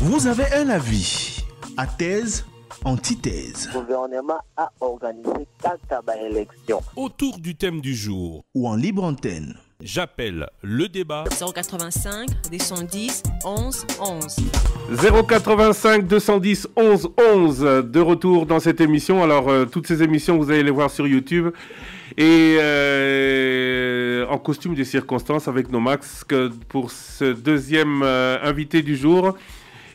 Vous avez un avis à thèse antithèse. Le gouvernement a organisé quatre élections. Autour du thème du jour. Ou en libre antenne. J'appelle le débat. 085 210 11 11. 085 210 11 11. De retour dans cette émission. Alors, euh, toutes ces émissions, vous allez les voir sur YouTube. Et euh, en costume des circonstances avec nos masques pour ce deuxième euh, invité du jour.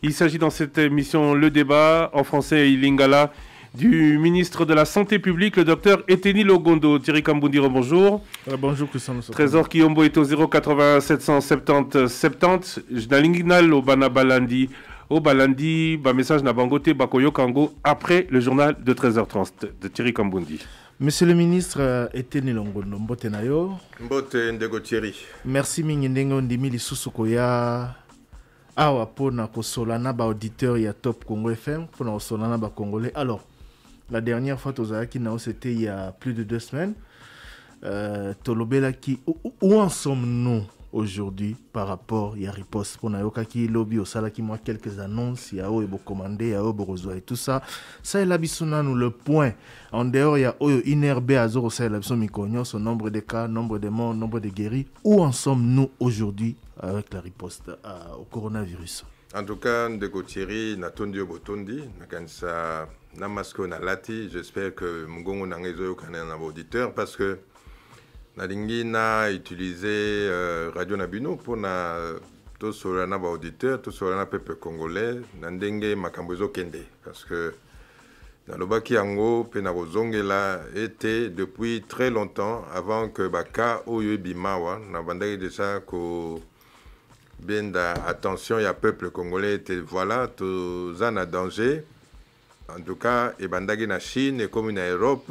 Il s'agit dans cette émission Le Débat, en français et Lingala, du ministre de la Santé publique, le docteur Eteni Logondo. Thierry Kambundi, bonjour. Euh, bonjour, Christian. Trésor Kiyombo est au 080 770 70. Jnalinginal au Banabalandi. Au Balandi, message Nabangote Bakoyo Kango après le journal de 13h30 de Thierry Kambundi. Monsieur le ministre euh, Eteni Logondo, Mbote Nayo. Mbote Ndego Thierry. Merci Mingi Ndimi Lisusukoya awa mpona kosolana auditeur ya top congo fm solana kosolana Congolais alors la dernière fois tozalaki nao c'était il y a plus de deux semaines euh, tolobelaki où en sommes-nous aujourd'hui par rapport ya riposte mpona yokaki lobi salaki moi quelques annonces ya oyo commandé ya oyo bokozwa et tout ça bisuna biso nous le point en dehors ya oyo unrb azo kosalela biso mikolo nyonso nombre de cas nombre de morts nombre de guéris où en sommes-nous aujourd'hui avec la riposte à, au coronavirus en tout cas ndeko thierry natondi yo botondi nakanisa na maske oyo nalati j'espère que Mugongo na ngai ezoyokana na parce que nalingi na utilize uh, radio na pour na tosolola na baauditeur tosolola na peuple congolais na ndenge makambo ezokende parce que nalobaki yango mpe nakozongela était depuis très longtemps avant que baka Oyebimawa ebima de ça bandaki ko Bien attention, il y a peuple congolais, te, voilà, tous en a danger. En tout cas, et bandagi na Chine, comme une Europe,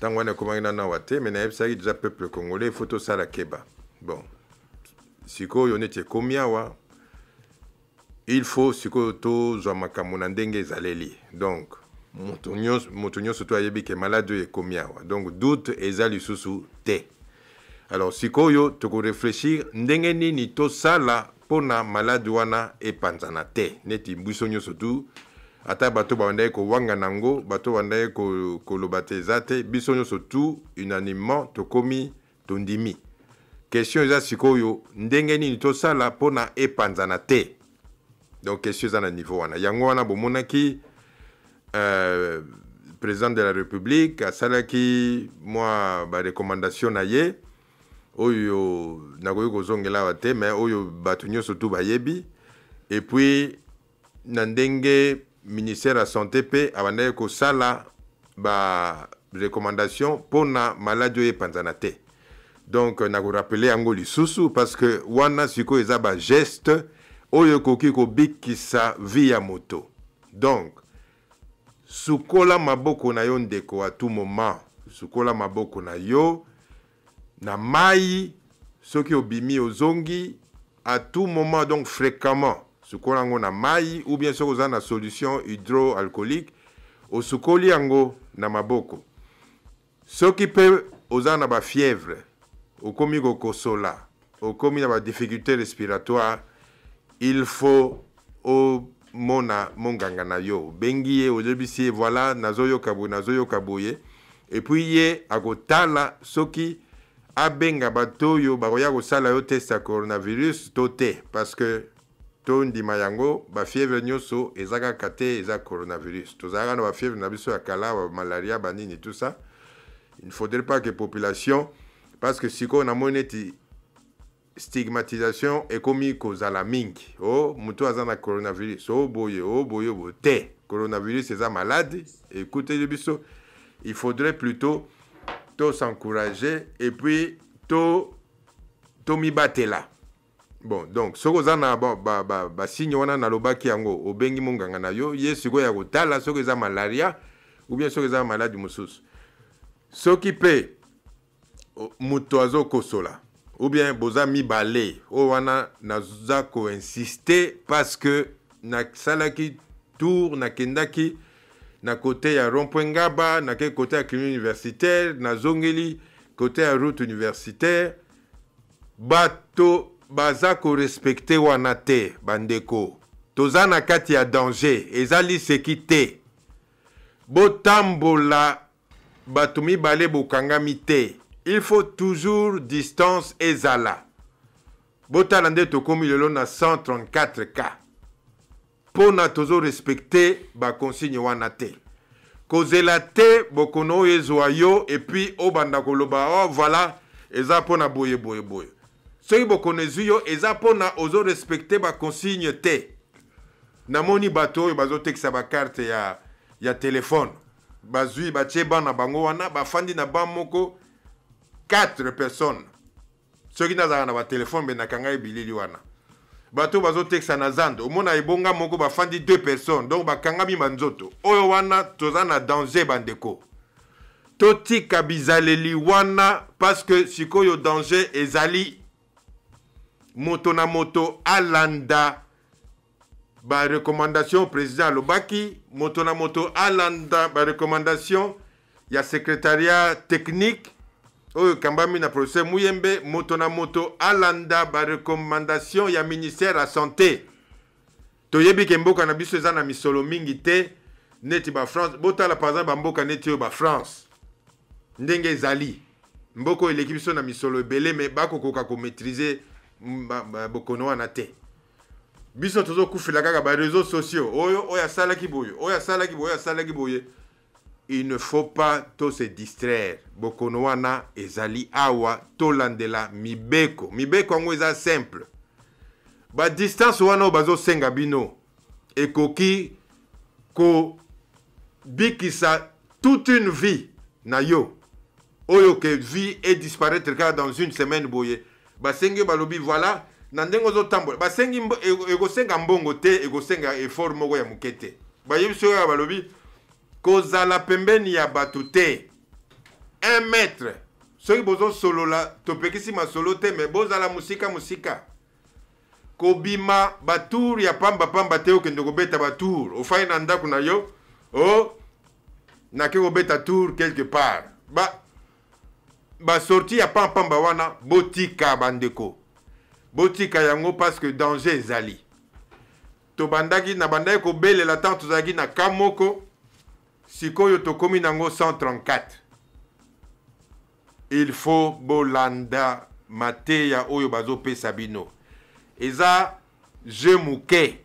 tant qu'on a commandé na wate, mais na ebsaki déjà peuple congolais, photo ça la keba. Bon. Siko yon était combien Il faut siko to zwa makambo zaleli. ndenge ezaleli. Donc, moto nyonso to ayebi ke malade oyo komiawa. donc doute eza lisusu te alors sikoyo réfléchir, ndenge to sala, mpo na maladi wana epanzana te neti mbuso nyonso tu ata bato babanda ye kowanga nango bato babanda ye koloba te eza te biso nyonso tu unanimement tokómi tondimi question eza sikoyo ndenge nini tosala mpo na epanzana te donc question eza na niveau wana yango wana bomonaki euh, président de la république asalaki mwa barecommandation na ye oyo nakoki kozongela awa te me oyo bato nyonso tu bayebi epuis na ndenge ministère ya santé mpe abandaki kosala barecommandation mpona maladi oyo epanzana te donc nakorapele yango lisusu parce que wana sikoyo eza bageste oyo ekoki kobikisa vi ya moto donc sukola maboko na yo ndeko a tout moment sukola maboko na yo na mai soki obimi ozongi à tout moment donc fréquemment sukoli yango na mai ou bien soki oza na solution hydroalcoolique osukoli yango na maboko soki mpe oza na bafièvre okomi kokosola okomi na badifficulté respiratoire il faut mona monganga na yo obengi ye oyebisi ye voilà nazoyoka boye nazoyoka boye epuis ye akotala soki abenga bato oyo bakoya kosala yo test ya coronavirus to te parce que tondima yango bafievre nyonso eza kaka te eza coronavirus tozalaka na bafievre na biso ya kala bamalaria banini tout ça il faudrait pas que population parce que sikoyo namoni neti stigmatisation ekomi kozala mingi o moto aza na coronavirus o boye o boye o boye te coronavirus eza malade ekuteli biso il faudrait plutôt s'encourager et puis tout tout mi là. Bon, donc soko ba ba ba, signe wana na lobaki yango obengi munganga na yo à ya kotala soko malaria ou bien soko malade ou bien boza balé o wana parce que tour na kote ya rond-point ngaba nake kote ya clinique universitaire nazongeli kote ya route universitaire bato baza korespecte wana te bandeko toza na kati ya danger eza liseki te botambola bato mibale bokangami te il faut toujours distance ezala botala nde tokómi lelo na 134 cas mpona tozorespecte baconsigne wana te kozela te bokono oyo ezwa yo epui obanda koloba o oh, voilà eza mpona boye boye boye soki bokono ezwi yo eza mpona ozorespecte baconsigne te namoni bato oyo bazotekisa bakarte ya, ya telefone bazwi batie bana bango wana bafandi na ban moko 4 personnes soki nazalaka na batelefone mbenaka ngai bilili wana bato bazotekisa na zando omona ebonga moko bafandi deux personnes donc bakangami manzoto oyo wana tozana na danger bandeko totika bizaleli wana parce que sikoyo danger ezali moto na moto alanda recommandation président alobaki moto na moto alanda recommandation ya secrétariat technique oyo ekambami na professeur muyembe moto na moto alanda barekomandation ya ministère ya santé toyebi ke mboka na biso eza na misolo mingi te neti bafrance botala par exemple bamboka neti oyo bafrance ndenge ezali mboka oyo eleki biso na misolo ebele me bakokoka komaîtrise bokono wana te biso tozokufela kaka bareseau sociaux oyo oyo asalaki boye oyo asalaki boye oyo asalaki boye il ne faut pas tout se distraire no wana ezali awa tolandela mibeko mibeko yango eza simple distance wana bazo bazosenga bino ekoki bikisa toute une vie na yo oyo ke vie disparaître ka dans une semaine boye basengi balobi voilà na ndenge ozotambola basengi e, e, ekosenga mbongo te ekosenga effort moko ya mukete Ba bayebi balobi kozala pembeni ya bato te 1 mètre soki bozosolola topekisi masolo te me bozala mosika mosika kobima batour ya pambapamba te okende kobeta batour ofai na ndako na yo o nake kobeta tour quelque part ba basorti ya pampamba wana botika bandeko botika yango parce que danger ezali tobandaki na bandaki kobelela ntango tozalaki na ka moko sikoyo tokomi nango 134 il faut bolanda mateya oyo bazopesa bino eza je moke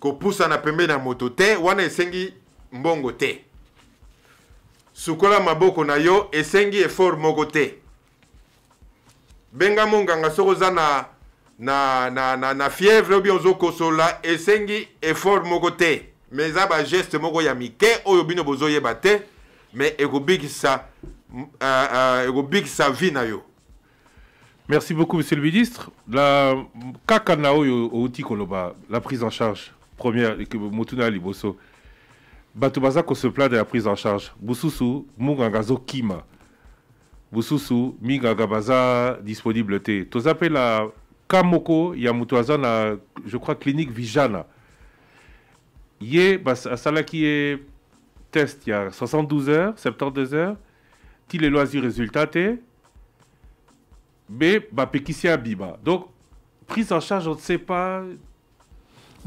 kopusana pembeni ya moto te wana esengi mbongo te sukola maboko na yo esengi effort moko te benga monganga soki oza na, na, na, na, na fievre ou bien ozokosola esengi effort moko te mais eza geste moko ya mike oyo bino bozoyeba te mais ekobikisa euh, euh, ekobikisa vie na yo merci beaucoup monsieur le ministre la kaka na oyo koloba la prise en charge première motuna liboso Batubaza baza se plaindre de la prise en charge bususu munganga kima bususu minganga baza disponible te tozapela ka moko ya moto na je crois clinique vijana Yé, bah, qui est test, il y a 72 heures, 72 heures. qui les loisirs résultatés, mais bah, pékissi biba. Donc, prise en charge, on ne sait pas.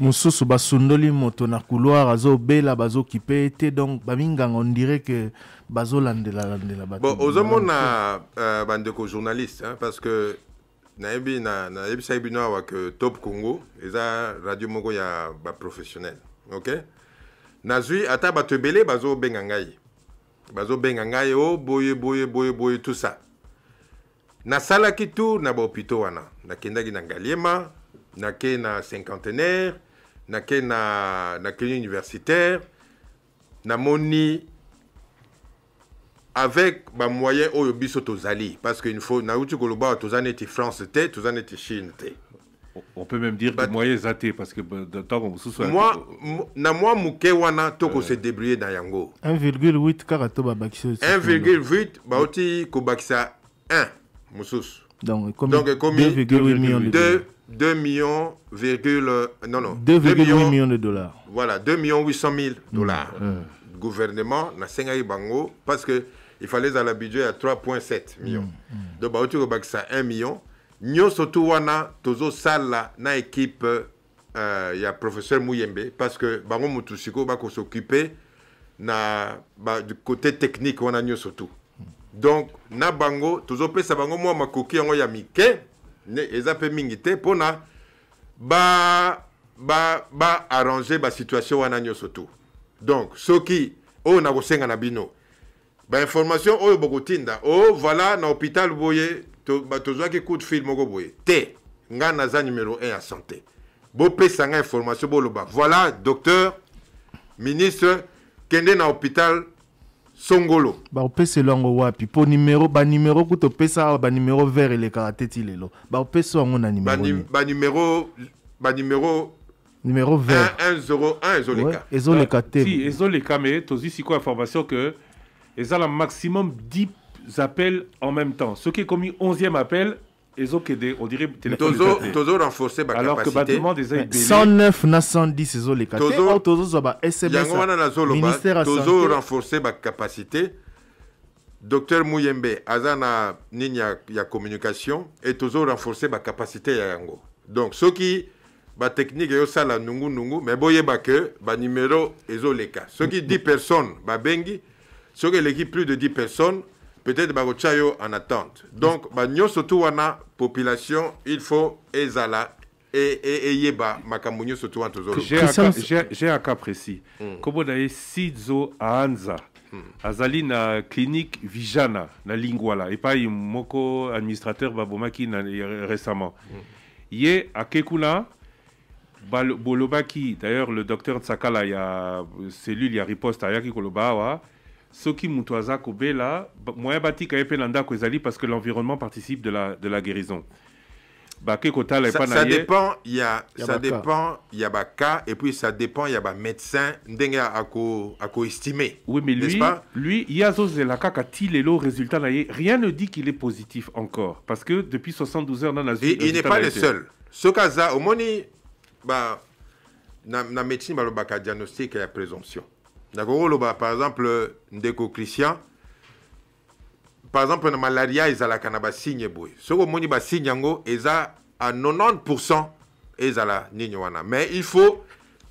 mosusu basundoli moto na couloir azobela bazokipe ete donc baminganga on dirait que bazolendelalandela bah, bon ozomona euh, bandeko journaliste hein, parce que nayebisaki bino wa ke top congo eza radio moko ya bah, professionnel ok nazui ata bato ebele bazobenga ngai bazobenga ngai o oh, boye boye boye boye tout ça nasalaki tour na bahopito wana nakendaki na ngaliema nake na cinquantenaire nake na nakeni universitaire namoni avec bamoyen oyo biso tozali parce que une fois nauti koloba toza neti france te toza chine te on peut même dire des moyens athées parce que ben, temps ntango mosusu moi na mwa moke wana euh. se débrouiller na yango 1,8 kaka to bakisa. 1,8 bauti bakisa 1 mosusu donc ekomi 2,8 millions de dollars 2 millions virgule non non 2,8 millions de dollars voilà 2 millions 800 000 hmm. dollars mmh. gouvernement nasengaki bango parce que il fallait à la budget à 3,7 millions mmh. donc bauti kobakisa 1 million nyonso tu wana tozosala na ekipe uh, ya professeur muyembe parce que bango mutu sikoyo bakosokupe na ba, du côté technique wana nyonso tu donc na bango tozopesa bango mwa makoki yango ya mike eza mpe mingi te mpona ba ba ba arranger ba situation wana nyonso tu donc soki oyo nakosenga na bino bainformation oyo bokotinda o oh, voilà na hôpital boye tozwaki coup de fil moko boye te ngai naza numéro 1 à santé bopesa ngai information boloba voilà docteur ministre kende na hôpital songolo baopesela yango wapi po nimero banimero kuta opesa awa banimero vert elekaka te ti lelo baopesa yango na banimero banimero numéro vert 101 ezoleka ezoleka ah, te ezoleka me tozwi sikoyo information ke ezala maximum 10 appels en même temps. Ceux qui est commis 11e appel, on dirait Tozo Tozo renforcer capacité Alors que bâtiment des 109 910 ont les Tozo oh, Tozo zo ba SMS ministère Tozo renforcer ma capacité. Docteur Mouyembe azana y ya, a communication et Tozo renforcer ma capacité Donc ceux qui ba technique yo sala nungu nungu mais boye ba que ba numéro ont les cas. Ceux qui 10 mm, personnes ba bengi ceux qui l'équipe plus de 10 personnes peut-être Bagochayo en attente donc banyoso tu wana population il faut ezala e, e, eyeba makambo nyonso tu J'ai un cas précis hmm. kobo na ye sidzo aanza hmm. azali na clinique vijana na lingwala epai moko administrateur babomaki récemment hmm. ye a kuna bolobaki d'ailleurs le docteur nsakala ya cellule ya riposte ayaki koloba awa soki moto aza kobela moyen batika ye mpe na ndako ezali parce que l'environnement participe de la, de la guérison bake kotala epa na ye dépend a ça dépend ya baka et puis ça dépend ya bamédecin ndenge akoestime oui mais lui, lui ye azozela kaka ti lelo résultat na ye rien ne dit qu'il est positif encore parce que depuis 72 heures nana il n'est pas le seul soki aza omoni ba na, na médecine balobaka diagnostic ya présomption ndakokoloba oh, par exemple ndeko christian par exemple na malaria ezalaka na basigne boye soki omoni basigne yango eza à 90 ezala nini wana mais il faut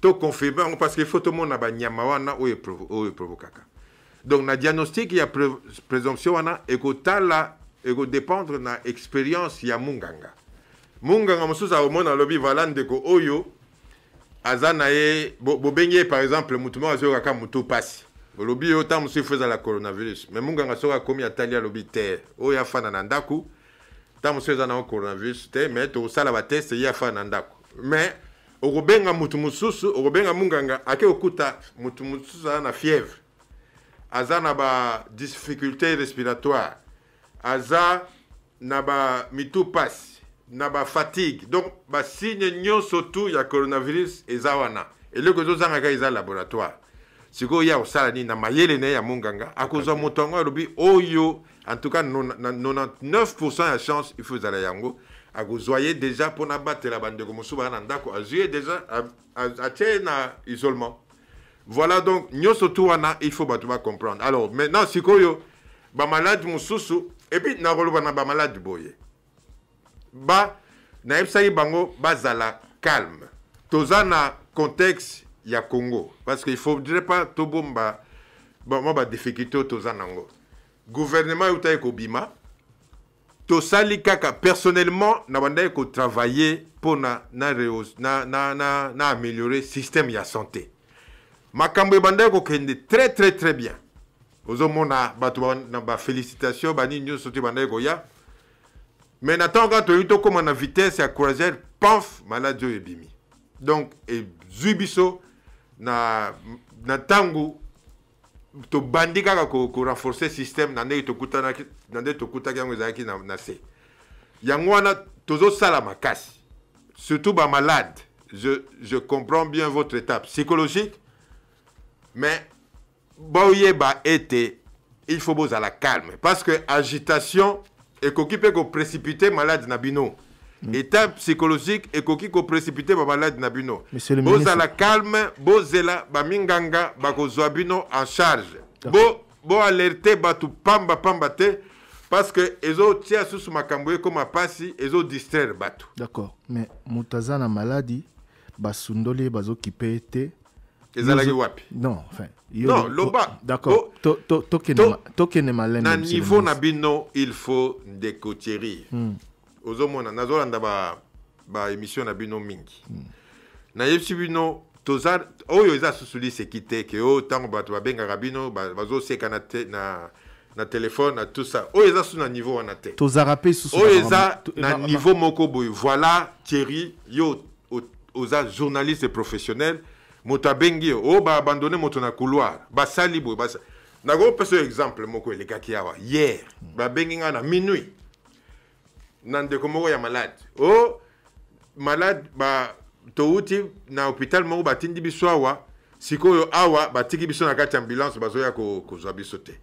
toconfirme yango parce que faut tomona banyama wana oyo eprovokaka donc na diagnostic ya présomption wana ekotala ekodépendre na expérience ya munganga munganga mosusu akomona alobi vala ndeko oyo aza na ye bobengi ye par exemple motu moko azoyokaka motu pasi olobi yo ntango mosusu ifo ezala coronavirus me munganga soko akómi atali alobi te oyo afanda na ndako ntango mosusu eza nango coronavirus te me tokosala bateste ye afanda na ndako me okobenga motu mosusu okobenga munganga ake kokuta motu mosusu aza na fièvre aza na badifficulté respiratoire aza na bamitu pasi naba fatigue donc signe nyonso tout ya coronavirus ezawana wana eloko ezozangaka eza laboratoire sikoyo ye akosala nini na mayele na ye ya monganga akozwa moto yango alobi oyo en tout cas 99 ya chance faut ezala yango akozwa ye déjà mpo na batela bandeko mosusu baa na ndako a ye déjà atie ye na isolement voilà donc nyonso tu wana il faut bato bacomprendre alors maintenant sikoyo bamalade mosusu epuis nakoloba na bamalade boye ba nayebisaki bango bazala calme toza na contexte ya congo parce qu'il faudrait pas tobomba bon, mwa badifficulté oyo toza nango gouvernement eutaki kobima tosali kaka personnellement na bandaki kotravaille mpo na, na, na, na, na, na améliore système ya santé makambo ebandaki kokende très très très bien ozomona bato na bafélicitation banini nyonso te bandaki koya me na ntango kaka tolingi tokóma vitesse à ya croisière panf maladi et bimi. donc ezwi biso na, na ntango to bandika ka ko système na ndenge ki na ndenge tokutaki yango ezalaki na, na se yango wana la makasi surtout malade je, je comprends bien votre état psychologique mais boyeba ete il faut la calme parce que agitation ekoki mpe koprécipite malade na bino mm. état psychologique ekoki koprécipite bamalade na bino la calme bozela baminganga bakozwa bino en charge Bo, bo batu pamba pamba te parce que ezotia susu makambo ekoma mpasi ezodistraire bato d'accord mais moto aza na maladi basundoli ye bazokipe ye wapi non enfin non loba d'accord tokenemalene na niveau n'abino, il faut des hmm. ozomona nazolanda baémission na bino mingi hmm. Na nayebisi bino toza oyo eza susu liseki te ke o ntango bato babengaka bino bazoseka na na telefone na tout ça oyo eza susu na niveau wana te tozala mpe susu oyo eza na niveau moko boye voilà thierry yo oza journaliste professionnel mm. moto abengi yo oyo oh, baabandone moto na couloir basali boye basa... nakopesa yo exemple moko elekaki awa hier babengi ngai na minuit na ndeko moko ya malade o oh, malade ba touti na hôpital moko batindi biso awa sikoyo awa batiki biso na kati ya ambulance bazoya kozwa ko biso te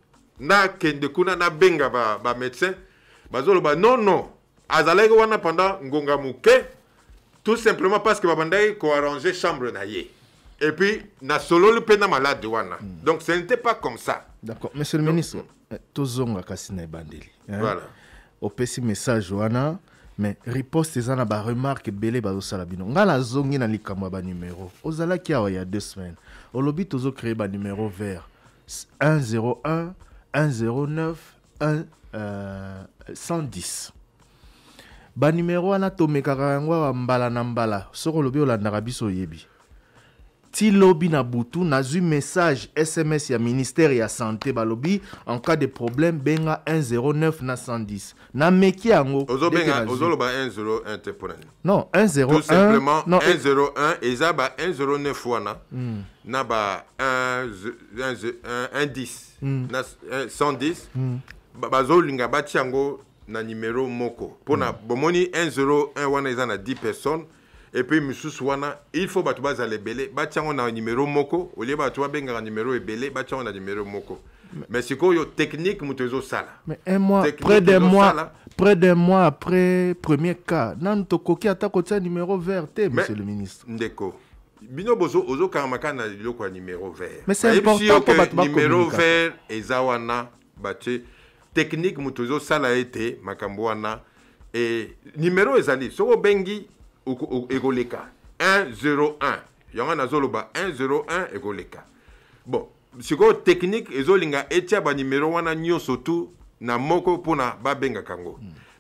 nakende kuna nabenga bamédecin ba bazoloba non non azalaki wana pendant ngonga moke tout simplement parce que babandaki koarrange chambre na ye Et puis, na solo le pena malade hmm. Donc, ce n'était pas comme ça. D'accord. Monsieur le ministre, hmm. eh, tozonga kasina ebandeli. Hein. Voilà. un message wana, mais riposte na ba remarque belé bino. Nga zongi na likambo ba numéro. il y ya deux semaines. Olobi tozo créer ba numéro vert. 101, 109, 1, 110. Ba numéro wana yango mbala na mbala. Soko olobi ti lobi na butu nazwi message sms ya ministère ya santé balobi en cas de problème benga 109 na 110 nameki yango ozoloba 101 te mpona nini non 101 eza bah, hmm. bah, hmm. hmm. ba 109 wana mm. na ba 110 mm. na 110 mm. bazolinga batia yango na numéro moko mpona mm. bomoni 101 wana eza na 10 personnes et puis Monsieur wana il faut batuba za ebele batia na numero moko olie bato babengaka numero ebele batia na numero moko mais c'est quoi sikoyo technique moto sala mais un mois technique près d'un mois près d'un mois après premier cas nanu tokoki ata tsa numéro vert monsieur le ministre ndeko bino bozo ozokangamaka kaka na l'ilo ko numéro vert mais c'est important mpo bato numéro vert ezawana wana batie technique moto sala ete makambo wana et numéro ezali soki bengi 1 101 1 1 1 leka bon sikoyo technique ezolinga etia numéro wana nyonso tu na moko mpona ba benga hmm.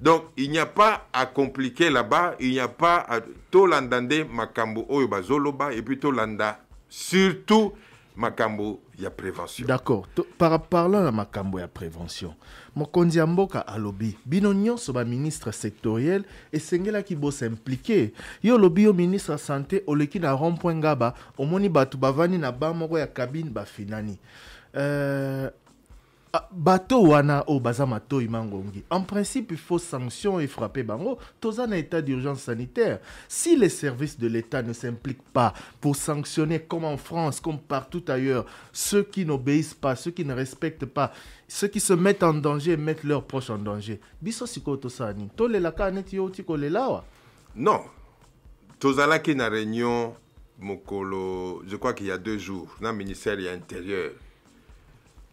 donc il n'y a pas à compliquer là-bas il n'y a pas à tout makambo oyo bazoloba et puis landa surtout makambo ya prévention d'accord par parlant macambo makambo ya prévention mokonzi ya mboka alobi bino nyonso ministre sectoriel esengelaki bosimplike yo lobi yo ministre santé oleki na rond point ngaba omoni batu bavani na bar moko ya ba bafinani euh, ah, bato oh, en principe il faut sanctionner et frapper bango toza un état d'urgence sanitaire si les services de l'état ne s'impliquent pas pour sanctionner comme en France comme partout ailleurs ceux qui n'obéissent pas ceux qui ne respectent pas ceux qui se mettent en danger mettent leurs proches en danger biso siko to to là, lawa non tozalaki na réunion mokolo je crois qu'il y a deux jours dans le ministère intérieur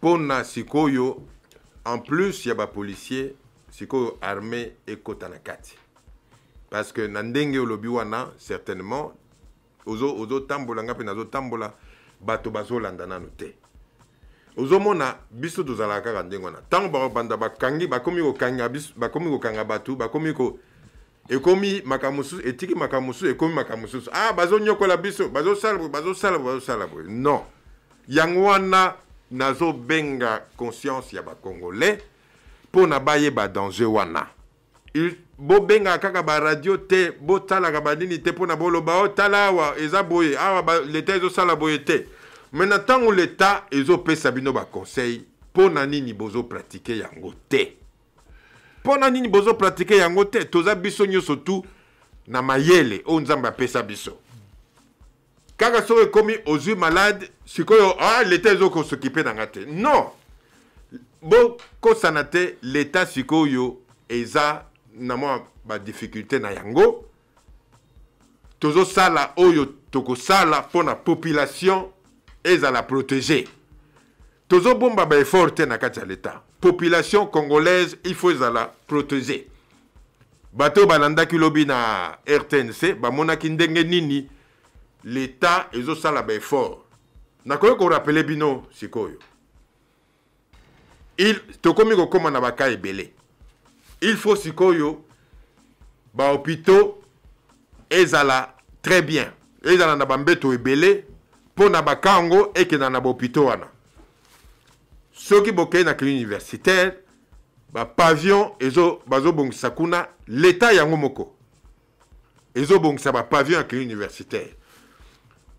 mpo na sikoyo en plus ya bapolisier sikoyo armé ekɔta na kati parce que na ndenge olobi wana certainement ozotambola nga mpe nazotambola bato bazolanda nano te ozomona biso tozalaka kaka ndenge wana ntango bakobanda bakangi bakomi kokanga bakomi kokanga bato bakomi ko ekomi makambo mosusu etiki makambo mosusu ekomi makambo mosusu ah bazonyokola biso bazosala boye bazosala boye bazosala boye non yango wana Nazo benga conscience ya pour mpona ba danger wana benga kaka ba radio te bo botalaka banini te bolo ba o oh, tala awa eza boye awa leta sala boye te me na ntango ezo pesa bino pour na nini pratiquer yango te mpona nini pratiquer yango te toza biso nyo tu na mayele o oh, onzamba pesa biso kaka soki komi ozu malade sikoyo ah leta ko kosokipe nanga te non sanate, te leta sikoyo eza na mwa difficulté na yango sala oyo tokosala mpo na population la protégé Tozo baeffort te na kati ya leta population congolaise il faut la protégé bato oyo balandaki lobi na rtnc ki ndenge nini l'État ezosala ba effort ko rappeler bino sikoyo tokomi koma na baka ebele il faut sikoyo bahôpitaux ezala très bien ezala na bambeto ebele mpo na bakango na wana soki boké na clinique universitaire kuna l'état yango moko ezobongisa ya clinique universitaire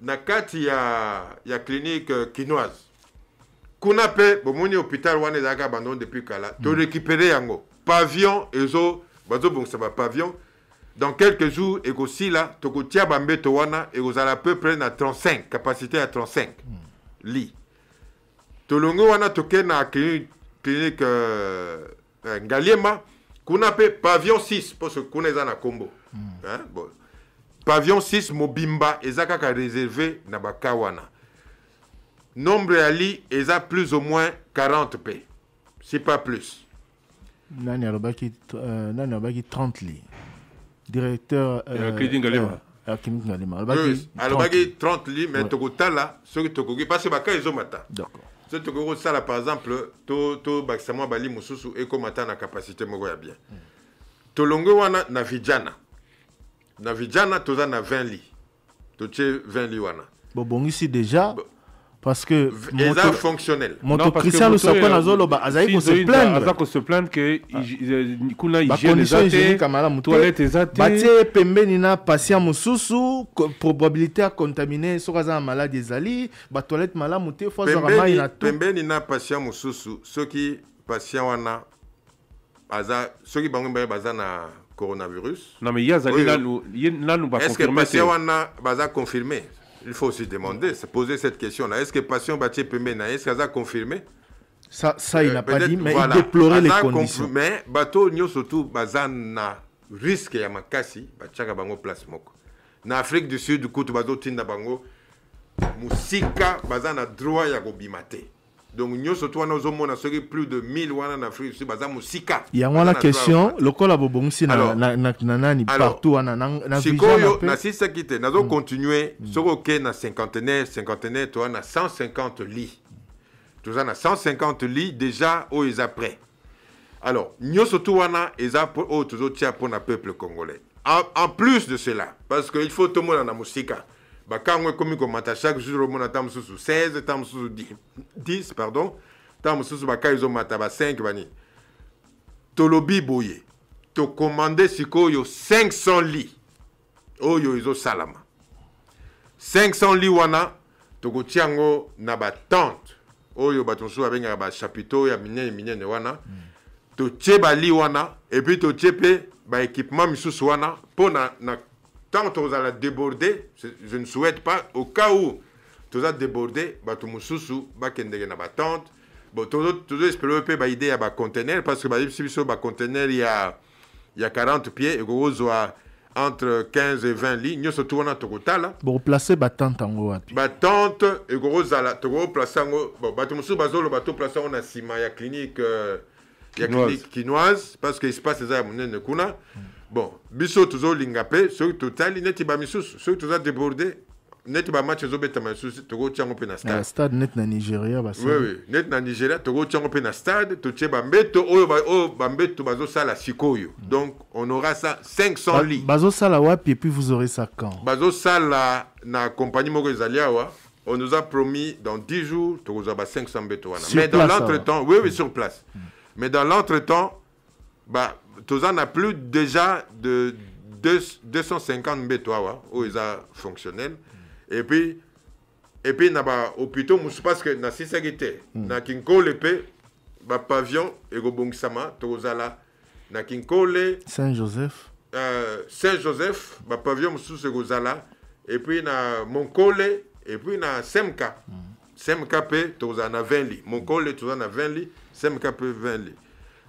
na kati ya, ya clinique kinoise euh, kuna mpe bomoni hôpital wana ezalaka bandon depuis kala mm. torécupere yango pavillon ezo bazobongisa bapavillon dans quelques jours ekosila tokotia bambeto wana ekozala peu près na 35 capacité ya 35 mm. lit tolongi wana tokei na clinique euh, euh, ngaliema kuna mpe pavillon 6 parce que kuna eza na nkombo mm. hein? bon, pavillon 6 mobimba eza kaka réservé na bakawana nombre ya lit eza plus ou moins 40 p si pas plus nani alobaki euh, nani alobaki 30 lit directeur euh, euh, akim ngalema euh, euh, alobaki alobaki 30 lit mais ouais. tokotala soki tokoki parce que baka ezomata soki tokoki kosala par exemple tobakisa to mwa bali mususu mosusu ekomata na capacité moko ya bien mm. tolonge wana na vijana na vijana toza na 20 lit totie 20 lit wana bobongisi déjà Bo... parce que eza moto... fonctionnel moto christian lusakwe nazoloba azali kose plaindreaza kose plaindre ke ah. kuna hygienetoilette eza te batie pembeni na patient mosusu probabilité contaminer contamine soki aza des maladi ba batoilette malamu te fo azwaka mai tout to pembeni na patient mosusu soki patient wana aza soki bango mbaye baza na coronavirus. Non, mais il y a là, Est-ce que patient wana baza confirmé Il faut aussi demander, se poser cette question-là. Est-ce que patient batier pemena Est-ce qu'aza confirmé ça, ça, il n'a euh, pas dit, mais il déplorait les conditions. Mais bateau nyo surtout baza na risque ya makasi batiaka bango place moko. Na Afrique du Sud kutu bazo tinda bango y baza na droit ya kobima te donc nyonso to wana ozomona soki plus de 1000 wana en afrique sud baza mosika yango wana question lokola bobongisi na nani partout en wana sikoyo nasilisaki te nazocontinue mm. mm. soki oke na cinquantenaire cinquantenaire toza na 150 lits. toza na 150 lits déjà oyo eza prêt alors nyonso to wana eza oyo pour mpona peuple congolais en plus de cela parce que il faut en mosika bakango ekomi komata chaque jour omona ntan mosusu 16 ntan mosusu 10 pardon ntan mosusu bakai ezomata ba 5 banini tolobi boye tokomande sikoyo 500 lit oyo ezosalama 500 lit wana tokotia yango na batente oyo bato mosusu babengaka bachapitou ya minene minene wana mm. totie bali wana epuis totie mpe baéquipement misusu wana mpo na, na tant que vous allez déborder, je ne souhaite pas, au cas où vous allez déborder, vous allez na bon, vous que vous idée à un conteneur, parce que bah, si vous conteneur, il y a, 40 pieds, et vous avez entre 15 et 20 lignes, nous sommes a à Tokotala. Bon, placer batante en haut. Hein. tente et vous allez placer en haut, bon, vous bah, allez bah, en haut, la clinique, euh, ya clinique quinoise, parce que l'espace est à kuna bon biso tozolinga mpe soki totali neti bamisusu soki toza déborde neti bamatch ezobetama to go yango pe na stade eh, stade net na nigeria oui, net na nigeria go yango pe na stade to che ba bambeto oyo ba ba o bambeto sala sikoyo donc on aura ça 500 lits bazosala wapi epuis vous aurez ça quand sala na compagnie moko ezali awa on nous a promis dans 10 jours tokozwa ba 500 mbeto wana mais dans l'entretemps oui oui mm. sur place mais dans l'entretemps bah, Toza n'a plus déjà de 250 bétois où ils sont fonctionnels. Hmm. Et puis, et puis na ba hôpitaux musu parce que na sisaki te hmm. na kinkole mpe bapavion ekobongisama tozala na kinkole saint joseph euh, saint joseph bapavion mosusu et puis na mon et puis na semka mm. semka pe tozana 20 li mon tozala tozana 20 li semka pe 20 li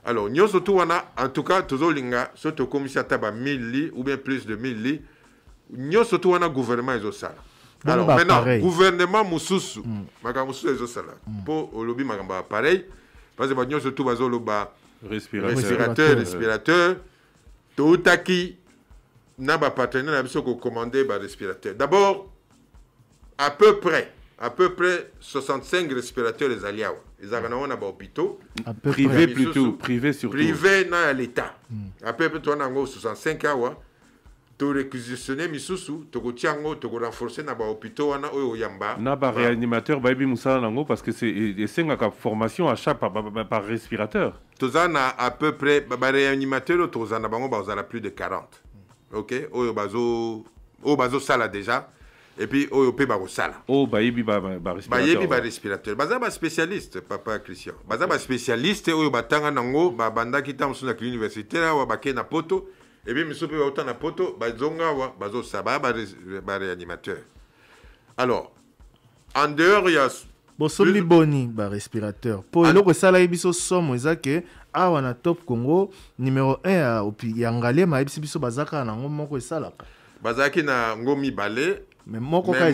alors nous avons, en tout cas tozolinga so tokomisi ata ba 1000 lits ou bien plus de 1000 Nous avons surtout un gouvernement ezosala alors maintenant pareil. gouvernement mosusu mm. makambo mosusu ezosala mm. Pour le olobi makambo ya pareil parce que banyonso tu bazoloba respirateur respirateur, respirateur toutaki na bapartenaire na biso kokomande respirateur. d'abord à peu près à peu près 65 respirateurs les awa ils mm. na un hôpital privé plutôt privé surtout privé l'État. l'État À peu près, tu as 65 tu toréquisitionne misusu tu yango tokorenforce na bahôpitau wana oyo yamba na baréanimateur bayebi mosala nango parce que c'est une formation à chaque par, par, respirateur toza à peu près baréanimateur oyo tokozala bango a plus de 40 mm. ok ça là déjà epi oyo mpe bakosala oyo bayebi bayebi barespirateur baza spécialiste papa christian baza baspécialiste eh, oyo oh, batanga nango babandaki ntango mosusu na cliniversitaire awa bakei na poto et bien misusu mpe autant na poto bazonga awa bah, bazosala baya baréanimateur alors en dehors ya bosombi boni barespirateur mpo ah. eloko esalaki biso somo eza ke awa na top congo numéro 1 ya ngalema ma biso bazaka kaka nango moko esalaka bazalaki na ngomi balé me mokoka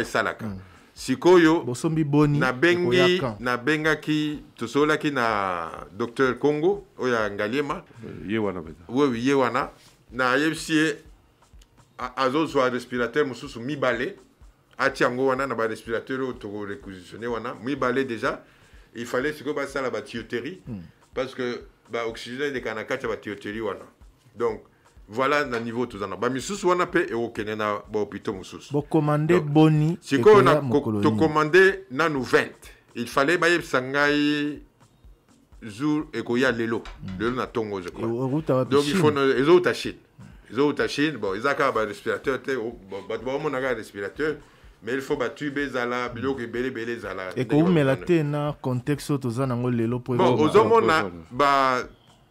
esalaka mm. sikoyo na boni nabengi nabengaki tosololaki na docteur congo oyo ya ngaliema ye wana wewi Na wana nayebisi ye azozwa respirateur mosusu mibale atia yango wana na barespirateur oyo tokorequisitionne wana mibale déjà il fallait sikoyo basala batioterie mm. parce que baoxygène edekaka na kati ya batioterie wana donc voilà na niveau toza ba misusu wana pe e okene na ba bahopito mosusu commander boni sikoyo tokomande nanu 20 il fallait ba ngai jour e ko ekoya lelo hmm. lelo na tongo je ntongo e, donc il faut autres ezouta les autres chine bon eza ba respirateur te ba ba baomona kaka respirateur mais il faut batube ezala biloko ebelebele ezala ekoumela te na contexte oyo toza nango lelo po ozomona ba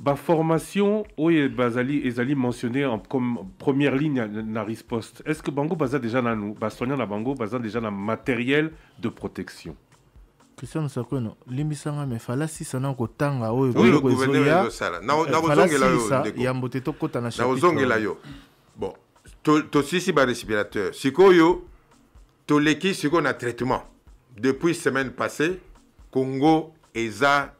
Bah, formation, oui, Bazali, Ezali mentionné en, comme première ligne na riposte. Est-ce que Bango Baza déjà na nous, Bastonia na Bango Baza déjà na matériel de protection? Christian Musakweno, limbisanga me falasi sana kotanga oyo oyo kozoya. Na ozongela yo. Ya mbote to kota na chapitre. Na ozongela yo. Bon, to to si ba respirateur. Sikoyo to leki siko a traitement. Depuis semaine passée, Congo eza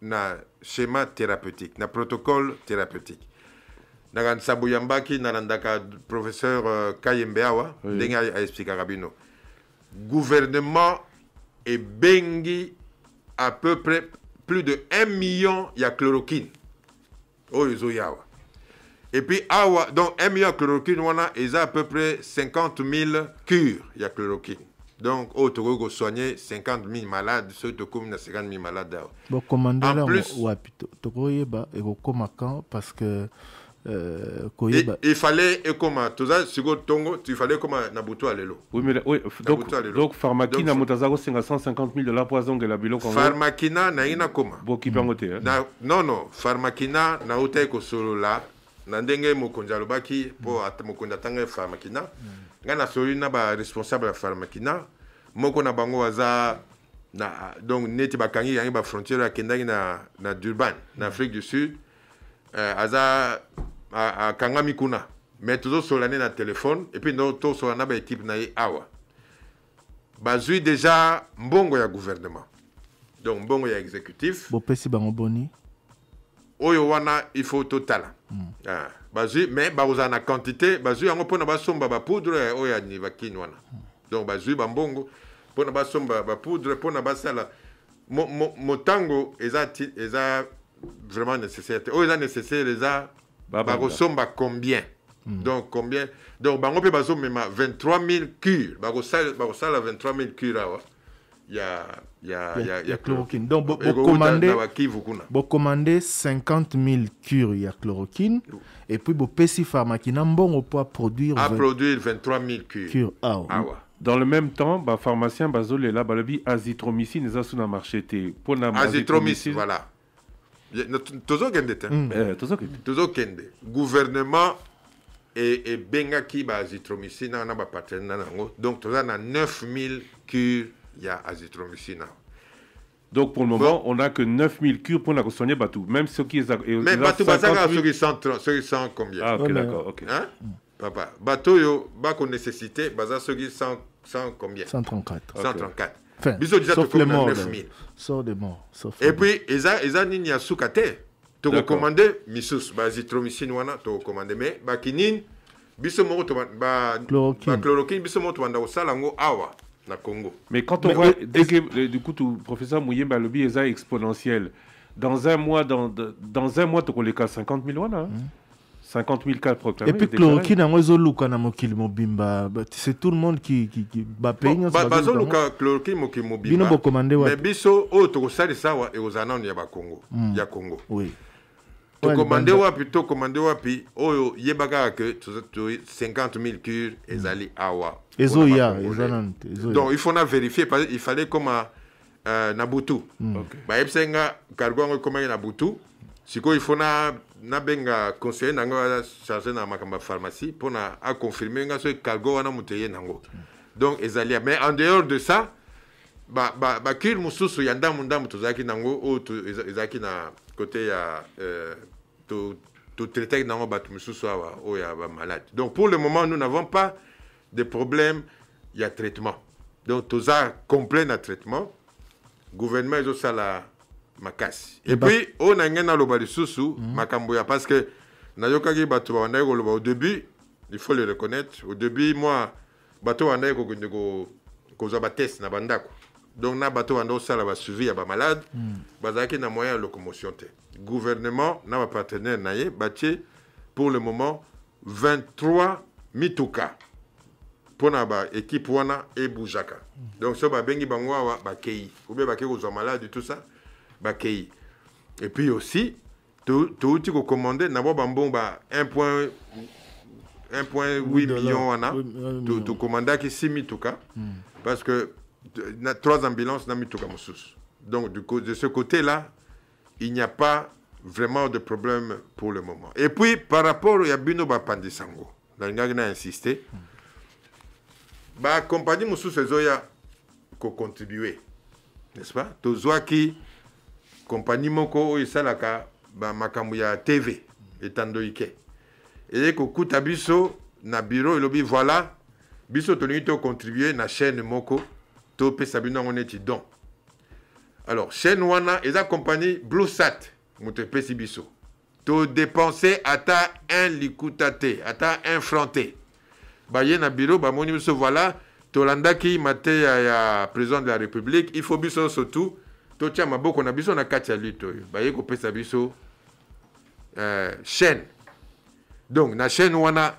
na schéma thérapeutique, un protocole thérapeutique. Nagan Sabuyambaki, professeur euh, Kayembeawa, Denga a expliqué Le Gouvernement et Bengi, à peu près plus de 1 million de chloroquine. Yawa. Et puis, 1 million de chloroquine, on a à peu près 50 000 cures de chloroquine donc au Togo soigner 50 000 malades soto soigner 50 000 malades awa bokomandola Il parce que Euh, fallait comment? ekoma tongo, tu na comment? Nabuto oui, mais, oui, donc, donc na 150 000 dollar mpo na ina pharmakina naye nakoma bokipi yango te hein. non non pharmakina solo la, na ndenge mokonzi pour at mo mm nga suis responsable baresponsable ya pharmakina moko na bango na donc neti bakangi yangi bafrontiere akendaki na, na durban na afrique du sud euh, aza akangami kuna mais tozosola na telefone puis tosola na baekipe na awa déjà mbongo ya gouvernement donc mbongo ya exécutif oyowana wana il faut totala hmm. ah. bazwi me bakozala na quantité bazwi yango mpona basomba poudre. oyo ya vakine wana hmm. donc bazwi bambongo mpona basomba poudre mpona basala motango eza, eza vraiment nécessaire te oyo eza nécessaire eza bakosomba combien Mm. Donc, combien Donc, bango pe bazomema 23 000 cures. Bakosala 23 000 cures awa ya, ya, ya, ya, chloroquine. Donc, vous commander commandez, 50 000 cures ya chloroquine et puis bo pesi pharmakina mbongo pour produire à produire 23 000 cures. Ah, ouais. Dans le même temps, bah, pharmacien bazolela balobi azithromycine a sur le marché pour Pona azithromycine voilà. tozokende Tozo tozokende mm. eh, gouvernement et e, e bazithromycine wana bapartenaire na yango donc toza 9 9000 cures il y a Donc pour le moment, on n'a que 9000 cures pour la Batou. Batou. Même ceux qui sont... Batou, ceux qui combien Ah, d'accord, hein? Papa, Batou, il nécessité, a ceux qui combien 134. 134. Enfin, sauf les morts. Et puis, ils ont Missus, bah, tu mais chloroquine awa mais quand on voit, que, du coup, tout, professeur Mouyemba, le biais est exponentiel. Dans un mois, dans, dans un mois, tu as les cas 50 000 là 50 000 cas proclamés. Et puis, chloroquine, bah, c'est tout le monde qui. qui, qui bah, c'est tout le monde qui. chloroquine, mokimo bimba. Bino, bo commandé, Mais biso, oh, tu c'est ça, et aux anon, il y a Congo. Mmh. Il y a Congo. Oui tokomande wapi tokomande wapi oyo yeba kaka ke 50 000 cure ezali awa ezoya eza nani donc il faut na vérifier parce il fallait comme euh, na butu mm. okay. bayebisaki nga kargo yango ekomaki na butu siko il faut na nabenga conseiller na ngai acharge na makambo pharmacie pour na confirmer nga soki cargo wana moto nango donc ezali mais en dehors de ça cure mususu ya ndambu ndambu tozalaki nango oyo zaki na côté ya euh, toteletek nango bato mosusu awa ya malade donc pour le moment nous n'avons pas de problème Il y a traitement donc toza complet na traitement gouvernement la makasi et puis a na ngai naloba lisusu makambo parce que au début il faut le reconnaître au début moi bato babandaki de kozwa bateste na bandako donc na bato sala osala basuivi ya malade mm. bazalaki na moyen de locomotion te gouvernement na partenaire, na ye pour le moment 23 mituka Pour l'équipe et wana ebujaka mm. donc so babengi bango vous bakei obe bakei kozwa malade tout ça keyi. et puis aussi touti kocommande na bo bambongo ba un point 1.8 million wana tokomandaki 6 mituka mm. parce que trois ambulances dans Mitokamosus. Donc, du coup, de ce côté-là, il n'y a pas vraiment de problème pour le moment. Et puis, par rapport à Yabuno Bapandisango, Nangagna a insisté, la compagnie Moussous zoya a contribué, n'est-ce pas qui compagnie Moko bah Makamouya TV, et étando Ike. Et Tabiso na bureau, lobby voilà, biso tenu to contribué na chaîne Moko topesa bino yango neti don alors chaîne wana eza compagnie monte moto epesi biso à ata un likuta te ata un fronté. baye na ba moni biso voilà tolandaki mate ya président de la république il faut biso surtout tu totia maboko na biso na kati ya lutte oyo baye kopesa biso euh, chaîne donc na chaîne wana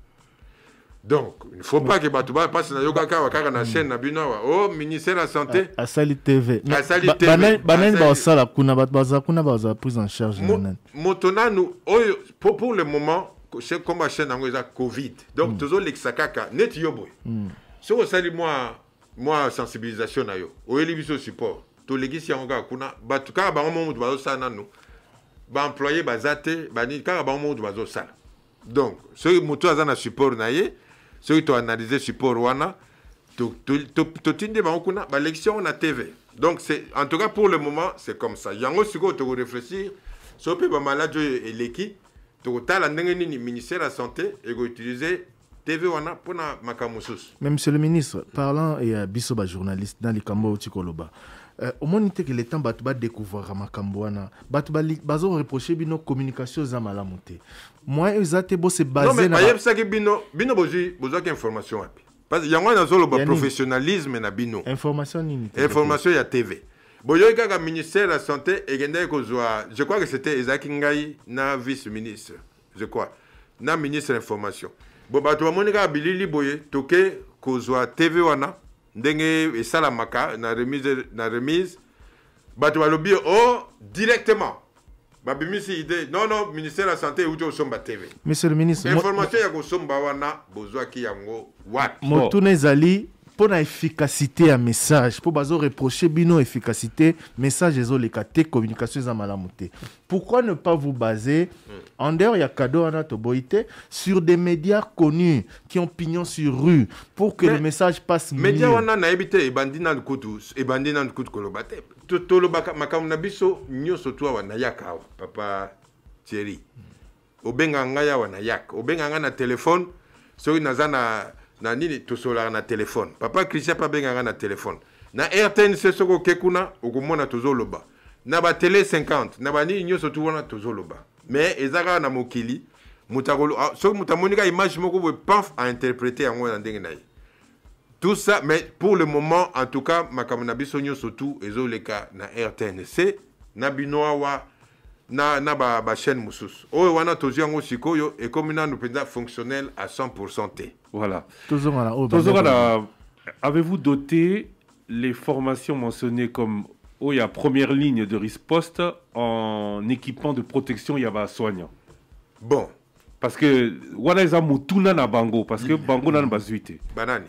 donc il ne faut pas que Batouba passe na yoga chaîne na oh, ministère de la santé à Sali TV à Sali TV kuna bat kuna baza prise en charge nous pour le moment c'est comme la chaîne en covid donc mm. toujours l'exakaka net yoboy mm. si on sali moi moi sensibilisation na yo support to kuna mo baza donc support na soki toanalyse support wana totindema ngo kuna baélection bah, na tv donc c'est en tout cas pour le moment c'est comme ça yango sikoyo tokoréfléchir so mpe bamaladi oyo eleki tokotala ndenge nini ministère ya santé ekoutilize TV wana pona makamusus. Mais monsieur le ministre, parlant et biso euh, Bisoba journaliste dans les Kambo koloba Euh, au moins que le temps batu ba découvrir makambo wana, batu ba bazo reprocher bino communication za malamote bino bino information api parce a professionnalisme na bino information nini information ya tv boyoki kaka ministère la santé je crois que c'était Isaac ngai na vice ministre je crois na ministre information bo bato bamoni kaka bilili boye toke kozwa tv wana ndenge maka na remise na remise bato o oh, directement babimisi ide nono ministère ya santé euti kosomba tv monsieur le ministre information ya kosomba wana bozwaki yango wapi motuna ezali mpo na efficacité ya message bazo reprocher bino efficacité message les te communication eza malamu pourquoi ne pas vous baser en dehors ya kado wana toboyi te sur des médias connus qui ont pignon sur rue pour que Mais, le message passe mieux média wana nayebi bandina le na lukutu ebandi na lukutu koloba te tolobaka makambo na biso nyonso to awa nayaka papa thierry obengaka ngai awa nayaka obengaka ngai téléphone, telefone soki naza na na nini tosolaka na téléphone papa christian mpe abengaka na téléphone na rtnc soko oke kuna okomona tozoloba na batele 50 na banini nyonso tu wana tozoloba me eza kaka na mokili ah, soki moto amoni kaka image moko boye paf ainterprete yango na ndenge na ye tout ça mais pour le moment en tout cas makambo na biso nyonso tu ezoleka na rtnc na bino awa na, na bachaîne ba mosusu oyo wana tozwi yango sikoyo ekomi nanu mpenza fonctionnel à 100 te voilà. Tozorala, avez-vous doté les formations mentionnées comme Oya première ligne de riposte en équipement de protection Yaba soignant Bon. Parce que voilà ont tout na bango parce que bango n'a pas Banani.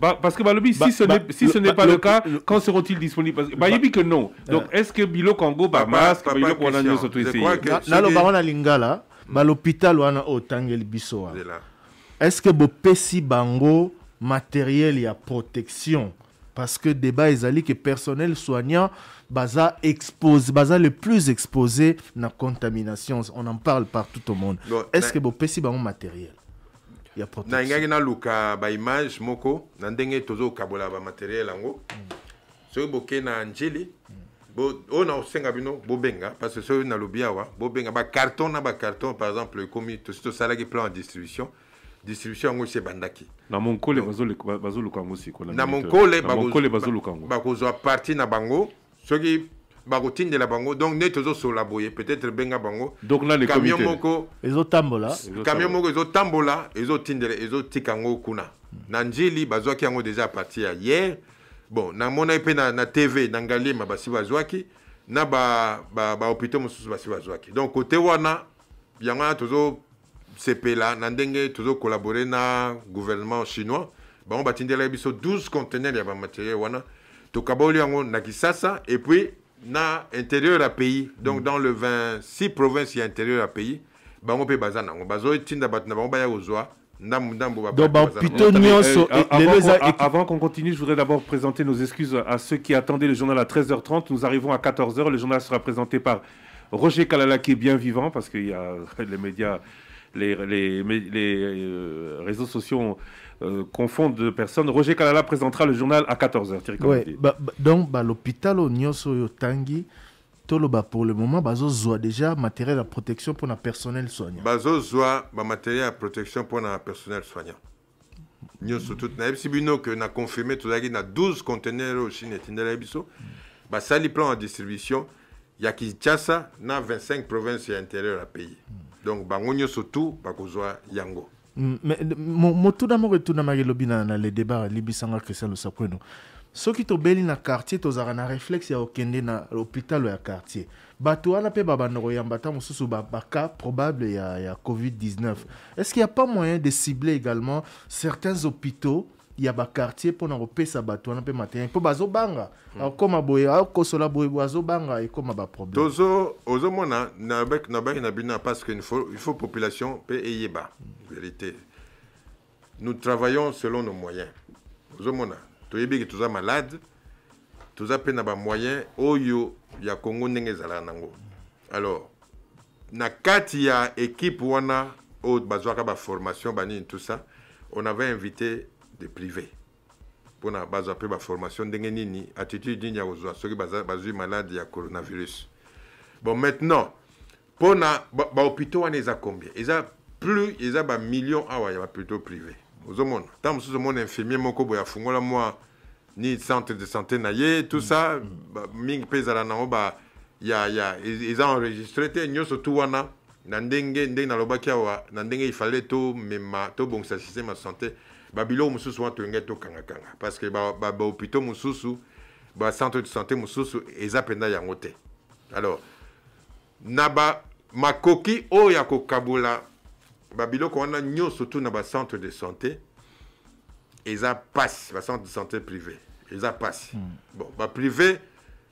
Banane. parce que Balobi, si ce n'est si ce n'est pas le, cas, quand seront-ils disponibles parce, bah, que non. Euh. Donc, est-ce que Bilo Congo, bah, masque, Bilo Congo, on a essayé Là, l'Obama, a l'ingala, l'hôpital, on a au Tangel est-ce que bopesi bango matériel ya protection parce que débat ezali que personnel soignant baza exposé baza le plus exposé na contamination on en parle partout au monde bon, est-ce que bopesi bango matériel ya protection luka ba image moko na ndenge matériel bamateriele yango hmm. soki boke na njili na osenga bino bobenga parce que soki nalobi awa bobenga bacarton na bacarton par exemple ekomi tosi tosalaki plan en distribution mm distribution yango esi ko na monkole le yango sikoyo na monkole a parti na bango soki la bango donc nde tozosola boye peut-être benga bango camion moko ezotambola camion moko ezotambola tinde ezo tikango kuna na njili bazwaki yango déjà parti ya hier bon na mpe na, na tv na ngaliema basi bazwaki na ba ba, ba mosusu basi bazwaki donc kote wana yango tozo CPLA toujours collaboré collaborer na gouvernement chinois Il y biso 12 conteneurs de matériel. wana na et puis na intérieur la pays donc mm. dans le 26 province a intérieur à pays bango baza tinda bat na bango baya Avant qu'on continue, je voudrais d'abord présenter nos excuses à ceux qui attendaient le journal à 13h30. Nous arrivons à 14h. Le journal sera présenté par Roger Kalala, qui est bien vivant, parce qu'il y a les médias les, euh, réseaux sociaux euh, confondent de personnes. Roger Kalala présentera le journal à 14h. Bah, bah, donc bah, l'hôpital au Nyoso Yotangi, pour le moment bazozwa déjà matériel de protection pour le personnel soignant. Bazozwa ba matériel de protection pour le personnel soignant. Nous avons na yebi si bino 12 conteneurs confirme na 12 contener oyo chine les biso basali plan de distribution Il y a 25 provinces intérieures intérieur à pays donc bango surtout tu bakozwa yango motuna moko etunamaki elobi na le débat alibisanga christian losapreno soki belli na quartier zara na réflexe ya okende na ou ya quartier bato pe mpe babanda mbata mususu ba baka probable ya, ya covid-19 est ce qu'il y a pas moyen de cibler également certains hôpitaux ya baquartier mpona kopesa bato wana mpe matériel mpo bazobanga akoma boye akosola boye azobanga ekoma baproblème ozomona nabaki na bino parce qu'il faut, il faut population mpe eyeba vérité nous travaillons selon nos moyens ozomona toyebi ke toza malade toza mpe na bamoyen oyo ya congo ndenge ezalaka nango alors na kati ya équipe wana oyo bazwaka baformation banini tout ça on avait invité des privés mpona bazwa mpe baformation ndenge nini attitude nini ya kozwa soki bazwi malade ya coronavirus bon maintenant mpona bahôpitau wana eza combien eza plus eza bamillion awa ya plutôt privé ozomona ntango mosusu omona infirmier moko boye afungola mwa ni centre de santé na ye tout ça mm. ming mpe ezala nango ba ya ya eza enregistré te nyonso tu wana na ndenge ndenge nalobaki awa na tout ifale tomema tobongisa systeme ya santé babilo mususu wana tolingi kanga kanga parce que mususu ba centre de santé mususu eza ya yango te alors naba makoki o ya kokabola ko wana nyonso tu na centre de santé eza pasi centre de santé privé eza pasi mm. bon baprivé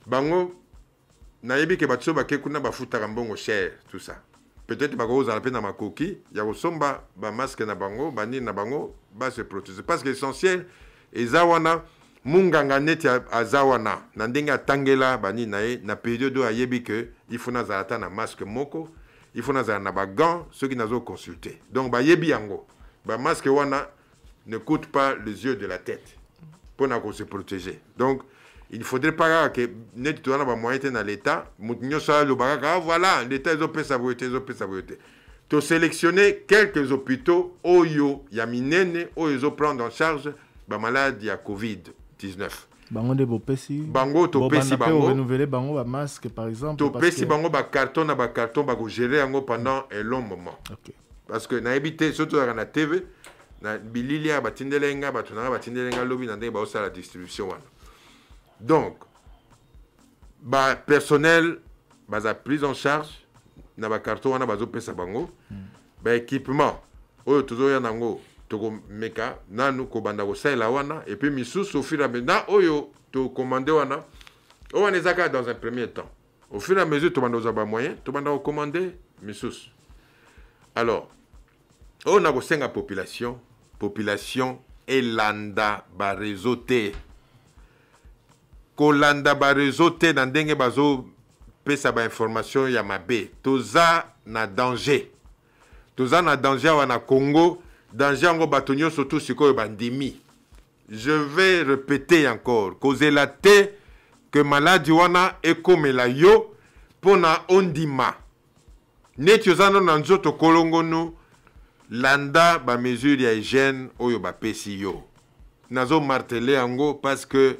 bango nayebi ke bato so bake kuna bafutaka mbongo cher tout ça peut-être bakozala mpe na makoki ya kosomba bamaske na bango banini na bango se protéger parce que essentiel eza munganga neti aza wana na ndenge atangela banini na ye na periode oyo ayebi ke ifuna azala ata na masque moko ifuna azala na bagan soki consulté, donc bayebi yango masque wana ne coûte pas les yeux de la tête pour na se protéger donc il faudrait pas que net tout la moyen dans l'état mutinyo ça le baraka ah, voilà l'état ils ont sa volonté ils ont sa volonté to sélectionner quelques hôpitaux oyo ya minene oyo ils ont prendre en charge ba maladie à covid 19 bango de bopesi bango pesi bango renouveler bango ba masque par exemple pesi bango ba carton na ba carton ba gérer yango pendant un long moment parce que na éviter surtout tozalaka la tv na bilili ya batindelenga batuna batindelenga lobi na ndenge baosala distribution wana donc, bah, personnel, bah, à prise en charge, na ba carton wana bazo pesa bango, ben équipement, oyo tozo ya nango, toko meka, nanu kobanda kosalela wana, et puis misusu au fur et à mesure, oyo to commander wana, oyo wana dans un premier temps. Au fur et à mesure, za ba moyen, au commander misusu. Alors, oyo na senga population, population elanda ba réseau kolanda barezo te na ndenge ba information ya mabe toza na danger toza na danger wana congo danger yango bato nyonso tu sikoyo bandimi je vais répéter encore la te que maladi wana ekomela yo pona na ondima neti oza nano na nzoto kolongono landa bamesure ya hygiene oyo bapesi yo nazomartele yango parce que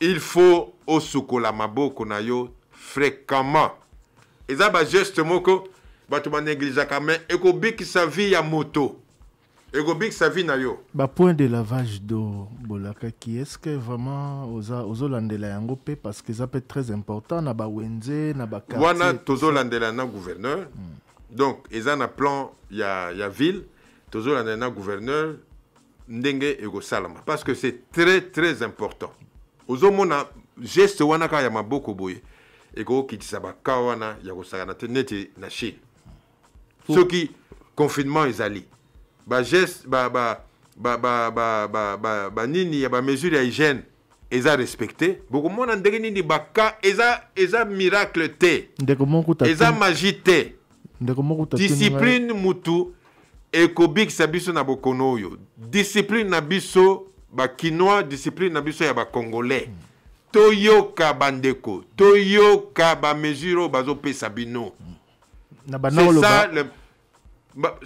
il faut osokola maboko na yo fréquemment ezaba bageste moko bato banégligaka me sa vie ya moto sa vie na yo bah, point de lavage d'eau Bolaka qui est-ce que vraiment ozolandela yango pe parce que peut être très important na ba wenze na bakartier wana tozolandela na gouverneur hmm. donc eza na plan ya, ya ville tozolandela na gouverneur ndenge ekosalama parce que c'est très très important ozomona geste wana kaka ya maboko boye ekokokitisa baka wana ya kosakana te neti na chine soki confinement ezali bageste ba, ba, ba, ba, ba, ba, ba, ba nini ya bamesure ya hygiene eza respecté bokomona ndenge nini baka eza eza miracle te eza magi te discipline mutu ekobikisa biso na bokono oyo discipline na biso bakinois discipline na biso ya bacongolais toyoka bandeko toyoka bamesure oyo bazopesa bino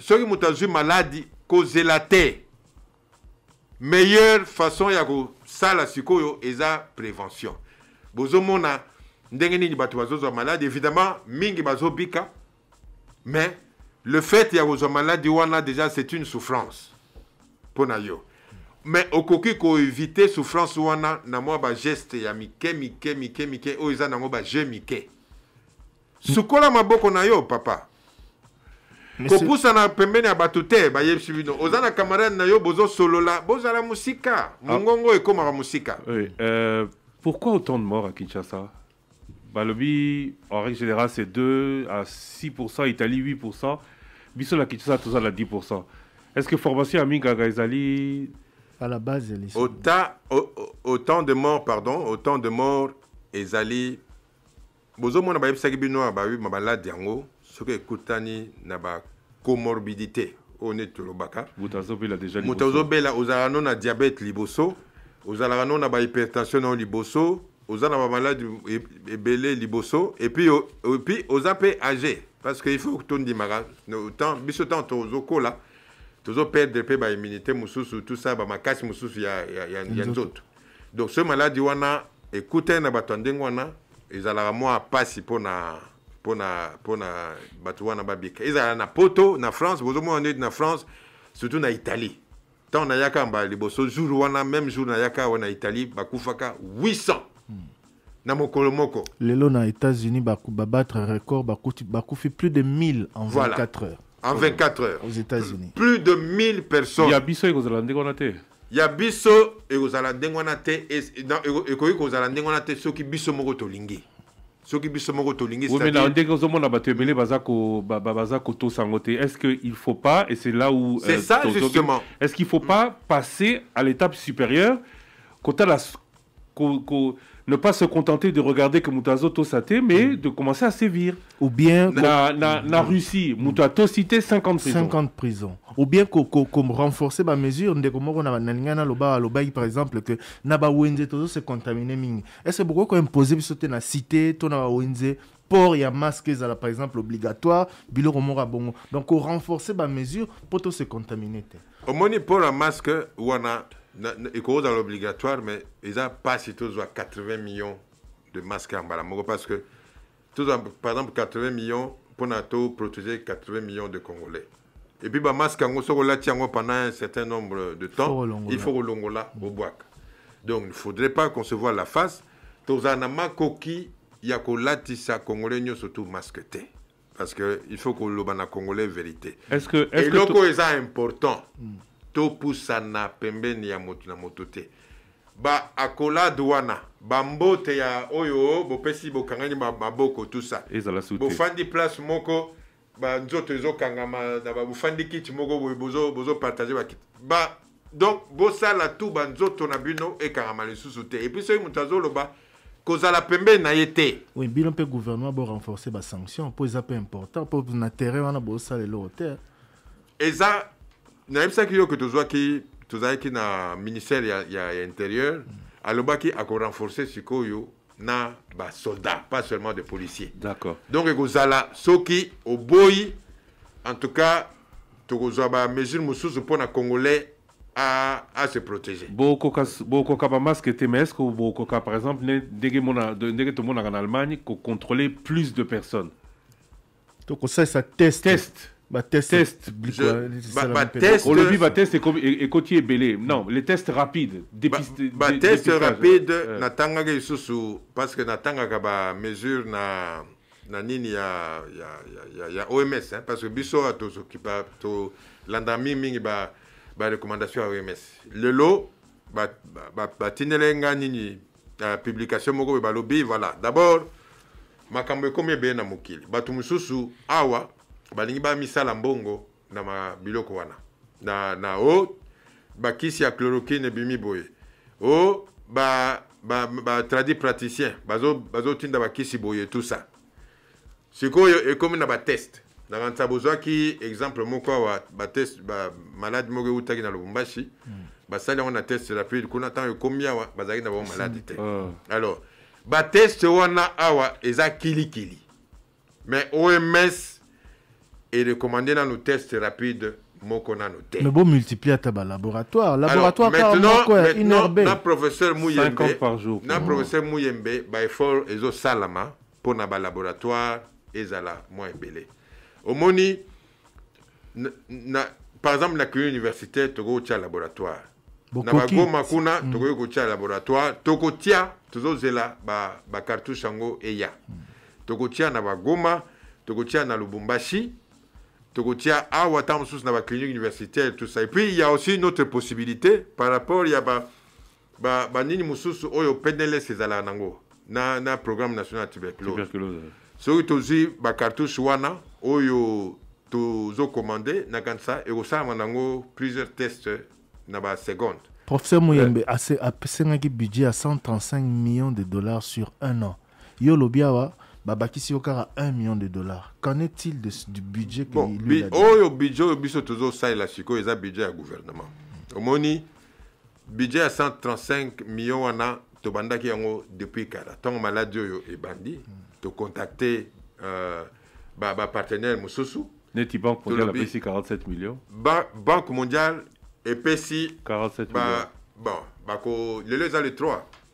soki moto maladie maladi kozela te meilleure façon ya kosala sikoyo eza prévention bozomona ndenge nini bato bazozwa maladi évidemment mingi bazobika mais le fait ya kozwa maladi wana déjà c'est une souffrance mpo na yo me okoki éviter souffrance wana na ba geste ya mike mike mike mike oyo eza nango je mike sukola maboko na yo papa kopusana pembeni ya bato te yeb bino oza na camarade na yo bozosolola bozala mosika ah. mongongo ah. ekomaka mosika oui. euh, pourquoi autant de morts à kinshasa balobi en règle générale c'est 2 à 6% italie 8% biso la kinshasa la 10% est ce que formation ya mingaka à la base, elle est autant, autant de morts, pardon, autant de morts, ezali bozomona bayebisaki bino na bayebi ma Diango, ce que Koutani na bacomorbidité oyo nde tolobaka déjà azobela ozalaka no na diabete liboso ozalaka no na bahypertension na yo liboso oza na bamaladi e, ebele liboso epuis oza mpe age parce qu'il faut que monde faut tondimaka autant, biso ntango tozokola par mpe baimmunité mosusu tout ça bamakasi mosusu ya, ya, ya, ya nzoto donc ce malade wana écoutez na bato ya ndenge wana ezalaka mwa pasi mpona mpona mpona bato wana babika ezalaka na poto na france on ndeti na france surtout na italie ntango nayaka les bah, liboso jour wana même jour nayaka awa na italie bakufaka 800 hmm. na mokolo moko lelo na états-unis babatre record bakufi bah, plus de 1000 en 24 voilà. heures en 24 heures. Aux États-Unis. Plus de 1000 personnes. Il y a Bissot et Il y a Bissot et et ceux qui biso Ce qui qui Bissot moko tolingi oui, mais na ndenge ozomona bato ebele baza kotosango te est ce qu'il ne faut pas et c'est là où c'est euh, ça justement est ce qu'il ne faut pas passer à l'étape supérieure quand tu as la ne pas se contenter de regarder que Mutazo Tosate, mais mm. de commencer à sévir. Ou bien. La, la, la Russie, Mutato cité 50 prisons. 50 prisons. Ou bien comme renforcer ma mesure, par exemple, que Naba Wenze Tozo se contaminé Est-ce que pourquoi imposer sauter la cité, Tonaba Wenze, port ya masque par exemple obligatoire biloko Romora bongo donc renforcer par mesure pour to se contaminer Au moins, pour un masque wana ikoza l'obligatoire mais pas si tous 80 millions de masques en mbala parce que par exemple 80 millions pour protéger 80 millions de congolais et puis bamaske yango soki olati yango pendant un certain nombre de temps il faut au mm. bois. donc il ne faudrait pas qu'on se voit la face tozala na makoki ya kolatisa congolais nyonso sont masque masqués. parce que il faut que na congolais vérité cas est important mm topusana pembeni ya moto na moto te baakolade wana bambote ya oyo bopesi bokangani maboko tusa bofandi place moko banzoto ezokangama na bofandi kiti moko boye bozopartage bakiti ba donc tout, tu banzoto na bino ekangama Et puis epuis soki moto ba, kozala pembeni na ye te oui bino mpe gouvernement borenforce basanction mpo eza mpe important mpo na terrain wana bosalela otere eza naebisaki yo ke tozwaki tozalaki na ministère ya, ya, ya intérieur mm. alobaki akorenforce sikoyo na basoldat pas seulement de policier d'accord donc ekozala soki oboyi en tout cas tokozwa bamesure mosusu mpona congolais à, à se protéger. pas masque TMS, Bokoka par exemple, ndenge tout le monde en Allemagne, qu'on contrôlait plus de personnes. Donc ça, ça teste. Test. Bah, test, test je... bah, bah, bah test le euh, bah, test et, et Cotier Belé. Non, les tests rapides. Dépiste, bah, bah, test rapide, euh. natanga parce que natanga ba mesure na na nini ya ya ya ya, ya OMS hein, parce que biso atozo qui ba to landa mingi ba ba recommandation ya OMS. Le lot ba ba, ba nini la euh, publication moko ba lobi voilà. D'abord makambo ekomi ebe na Bah tu mususu awa balingi bamisala mbongo na mabiloko wana na, na o bakisi ya chloroquine ebimi boye o batradi ba, ba, praticien bazotinda bazo bakisi boye tout ça sikoyo ekomi na bateste nakanisa bozwaki exemple moko awa batest bamaladi moko eutaki na lubumbashi hmm. basali yango na test rapide kuna ntango ekomi awa bazalaki na bango maladi te hmm. oh. alors bateste wana awa eza kilikili mais oms et recommandé dans nos tests rapides mais bon, multiplier à laboratoire. Laboratoire, Alors, maintenant, quoi, maintenant, maintenant professeur Mouyembe, par jour. professeur Mouyembe, by fort, ezo salama, pour notre laboratoire, ezala, moins belé. Au moni, na, par exemple, la kuyo université, togo tia laboratoire. Naba go makuna, mm. togo tia laboratoire, togo tia, tozo zela, ba, ba cartouche eya. Mm. Togo tia naba togo tia na lubumbashi, tokotia awa ntango sous la clinique universitaire tout ça et puis il y a aussi une autre possibilité par rapport ya banini mosusu oyo pdls ezalaka nango na, na programme national ya tuberculose aussi, tozwi cartouche wana oyo et nakanisa ekosalama nango plusieurs tests na seconde. professeur moyembe c'est un budget à 135 millions de dollars sur un an yo lobi babakisi yo a 1 million de dollars qu'en est-il du budget que bon, lui bi, le oh, budget il a tozosalela budget du gouvernement Le budget à 135 millions million wana tobandaki yango depuis maladie. Il a contacté ebandi euh, partenaire. euh, bapartenaire ba mosusu neti banque mondiale a payé 47 millions La banque mondiale payé... 47 millions bon bako a eza le 3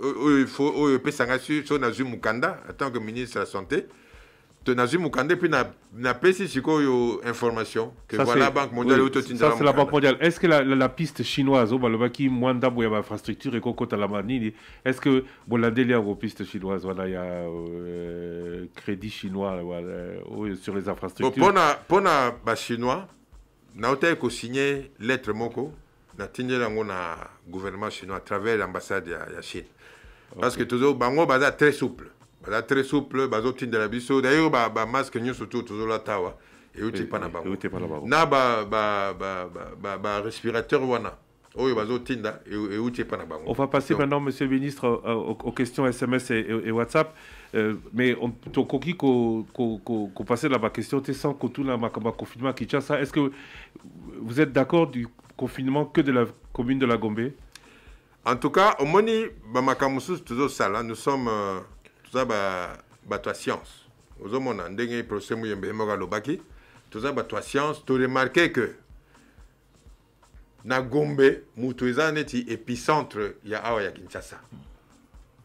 oyo oh, oh, ifo oyo oh, epesanga sur nazwi mukanda tant que ministre de la santé te nazwi mukanda mpe napesi sikoyo information que voilà banque mondiale oyo ça c'est la banque mondiale est ce que la, la, la piste chinoise oyo balobaki mwa ndambo ya bainfrastructure la nini est ce que pistes chinoises voilà il y a euh, crédit chinois oyo euh, sur les infrastructures chinois na bachinois naotaki signé lettre moko na yango ngona gouvernement chinois à travers l'ambassade ya, ya chine parce que toujours bango baza très souple baza très souple bah, la biso d'ailleurs ba ba masque surtout toujours la tawa et euti pas na bango na ba ba ba ba ba respirateur wana bah, oyo et euti pas na bango on va passer maintenant monsieur le ministre euh, aux, questions sms et, et whatsapp euh, mais on t'a ko qu'on ko, ko bas question, question te sans tout le confinement qui ça, est-ce que vous êtes d'accord du confinement que de la commune de la Gombe en tout cas, au moni bamakamusu toujours ça là, nous sommes euh, tout ça ba ba toi science. un ndenge procès muyembe moga lobaki, tout ça ba toi science, tu remarqué que na Gombe mutu neti épicentre ya awa ya Kinshasa.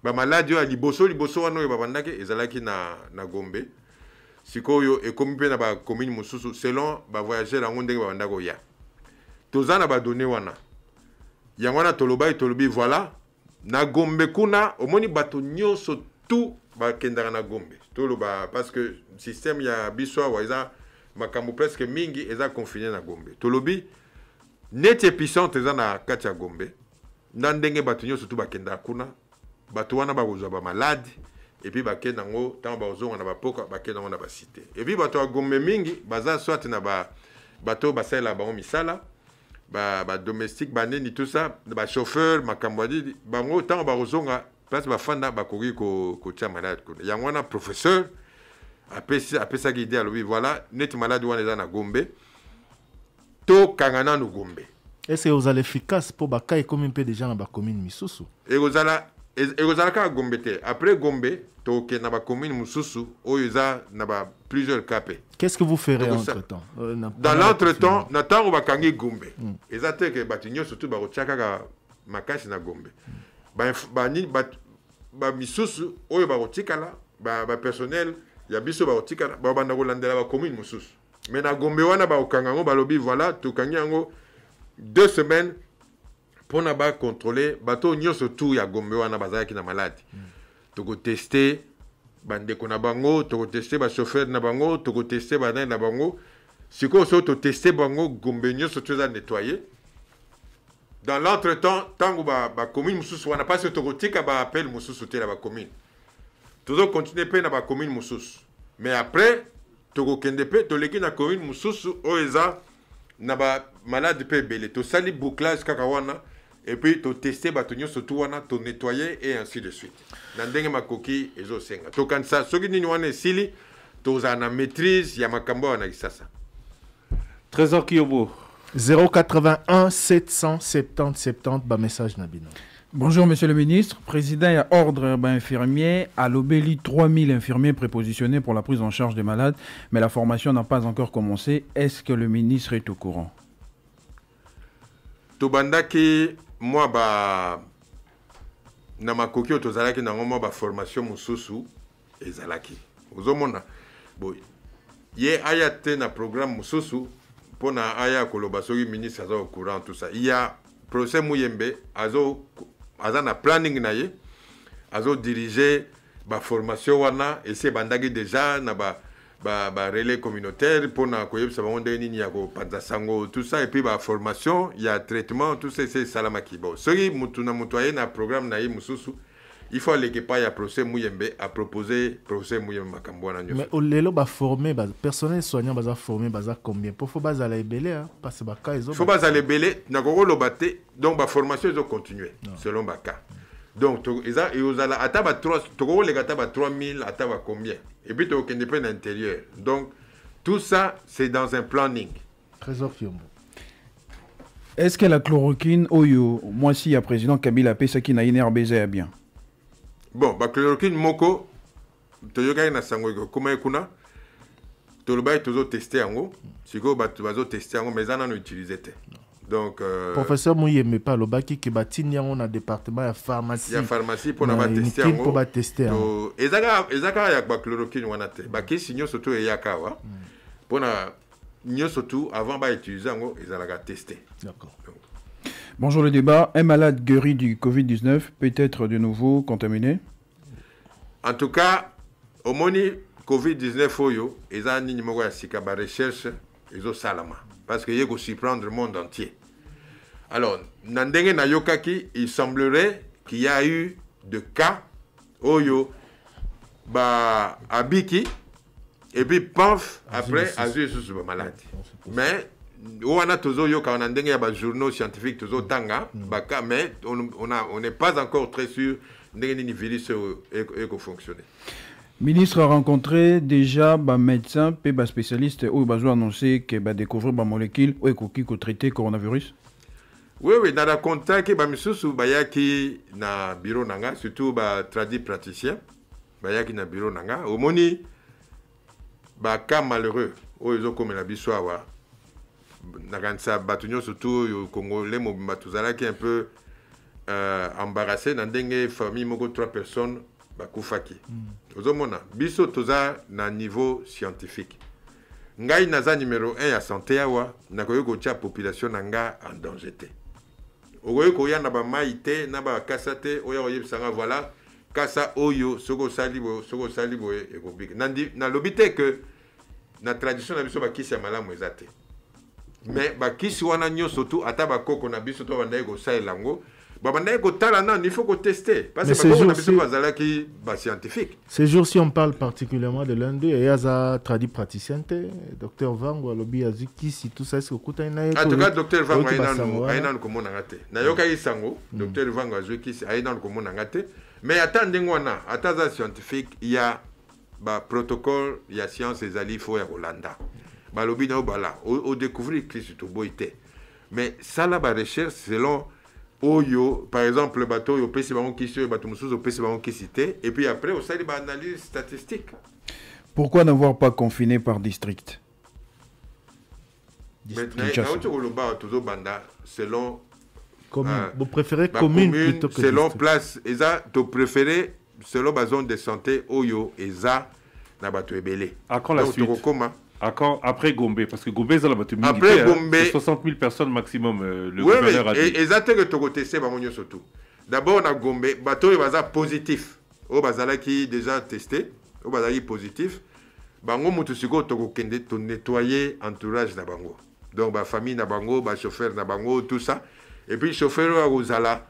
Ba maladi ya liboso liboso wana babandaki ezalaki na na Gombe. sikoyo ekomi mpe na commune, mosusu selon voyager yango ndenge babandaki koya toza na donné wana yango wana tolobai tolobi voilà na gombe kuna omoni bato nyonso tu bakendaka na gombe toloba parce que système ya biso awa eza makambo presque mingi eza confine na gombe tolobi neti épicentre eza na kati ya gombe na ndenge bato nyonso tu bakendaka kuna bato wana bakozwa bamaladi epuis bakende yango ntango bazonga na bapoka bakende yango na basite epuis bato ya gombe mingi baza swate na bato oyo basalelaka bango misala ba ba domestique bah ni tout ça ba chauffeur makambo adi bango ntango bakozonga place fanda bah kotia ko ko malade ko yango wana professeur apesaki ide alobi voilà net malade wana eza na gombe tokanga nanu gombe vous allez efficace mpo bakai peu des gens na commune misusu allez ekozalaka gombe te après gombe toke na bacommune mosusu oyo eza na ba plusieurs cas qu'est-ce que vous ferez entre temps euh, dans l'entre temps na ntango bakangi gombe mm. eza te ke bato nyonso kaka makasi na gombe hmm. bamisusu oyo bakotikala bapersonnel ya biso bakotikala babanda kolandela bacommune mosusu na gombe wana voilà deux semaines ba contrôler bato oyo nyonso tu ya gombe wana bazalaki na maladi tester, mm. tokoteste bandeko na bango ba bashofere na bango tester ba na bango sikoso to tester bango gombe nyonso to eza nettoyer. dans l'entretemps ntango n'a ba mosusu wana mpasi tokotika baappele tela te commune bacommune continuer pe na commune mususu, mais après tokokende to toleki na commune mosusu oyo eza na pe bele ebele sali bouclage kaka wana et puis tu tester Surtout, tu a nettoyer et ainsi de suite na ndenge makoki ezosenga tokanisa soki tu wana esili tu na maîtrise ya makambo na ça. trésor kiyobo 081 770 70 message Nabino. Bonjour Monsieur le Ministre, Président y a ordre infirmier à l'Obéli 3000 infirmiers prépositionnés pour la prise en charge des malades, mais la formation n'a pas encore commencé. Est-ce que le ministre est au courant Tobandaki mwa ba na makoki oyo tozalaki nango mwa baformation mosusu ezalaki ozomona boye ye aya te na programme mosusu mpona aya koloba soki ministre aza courant tout ça ya procès muyembe azo aza na planning na ye azodirige baformation wana esi ebandaki deja na ba bah, ba relais communautaire pour panza sango tout ça et puis bah, formation il y a traitement tout ça c'est salamaki bon ceux mutuna mutoye na programme na mususu il faut aller que pas ya procès muyembe a proposer procès muyembe makambo na mais lelo ba former ba personnel soignant ba former ba combien pour faut bazala ebelé hein parce ba cas ils ont faut bazala ebelé na ba baté donc ba formation ils continuer selon ba cas donc il ata 3 tokoleka 3000 combien et puis a aucun intérieur donc tout ça c'est dans un planning Très fiombo est-ce que la chloroquine oyo si le président kabila apesaki na qui na ya bien bon chloroquine moko toyokaki na sango kuna tolobaki yango sikoyo bato yango mais eza nano utilize te donc euh, professeur est bah, bâti. Il y a un département à pharmacie Il y a pharmacie pour tester. mpona bateste yango mpo bateste yango ezaka qui ya bachloroquine wana chloroquine bakesi a to eyaka awa mpona nyonso surtout avant bautilize yango tester. D'accord. Bonjour le débat. Un malade guéri du Covid-19 peut être de nouveau contaminé En tout cas, au moni Covid-19 oyo, ils ont une bah, recherche, ils ont salama. Parce qu'il y a aussi prendre le monde entier. Alors, Nandenge Nayokaki, il semblerait qu'il y a eu des cas, Oyo, bah, Abiki, et puis paf, après, Azu est malade. Mais, wana tozoyoka y a ya journaux scientifiques tozotanga mm. baka mais on n'est pas encore très sûr que nini virus Le ministre a rencontré déjà ba médecin pe ba spécialiste oyo bazwa annoncer que ba découvrir ba molécule oyo traité le coronavirus oui, na rakontake bamisusu bayaki na biro na nga surtout des praticien bayaki na biro na nga cas malheureux oyo a surtout les congolais qui sont un peu euh, embarrassé na une famille trois personnes mm. biso toza na niveau scientifique ngai naza numéro 1 ya santé dans la population en danger okoki koya na bamai te na bakasa te oya koyebisa nga voilà kasa oyo soki osali boye soki osali boye ekobika nalobi te ke na tradition na biso bakisi ya malamu eza te me bakisi wana nyonso tu ata bakoko na biso to bandaki kosalela yango babandaki kotala nani il faut koteste parce que bakongo na biso bazalaki scientifique ces jours-ci on parle particulièrement de l'un d'eux eye aza praticien te docteur vango alobi azwi kisi tout ça ecee okutani na ye en tout cas docteur vango aye nanu komonanga te nayokaki mm. sango mm. docteur vango azwi kisi aye nanu komonanga te mais ata ndenge wana ata aza scientifique ya baprotocole ya science ezali fo ya kolanda balobi na yo bala odécouvrir kristu toboyi te mais sala recherche selon oyo par exemple le bateau au le bango kisi oyo bato mosusu opesi bango kisi te et puis après osali analyse statistique pourquoi n'avoir pas confiné par district auti koloba selon euh, vous préférez commune, plutôt que selon place Vous préférez selon zone de santé oyo eza na bato ebele suite après Gombe parce que Gombe hein. c'est la mingi après 60 000 personnes maximum euh, le oui, gouverneur a dit et eza te tokoteste bango nyonso surtout. d'abord a Gombe bato oyo baza positif oyo oh, bah, qui déjà testé oyo oh, bazalaki positif bango motu kende tokokende nettoyé entourage de bango donc bah, famille, na bango bah, chauffeur na bango tout ça et puis le chauffeur oyo akozala là,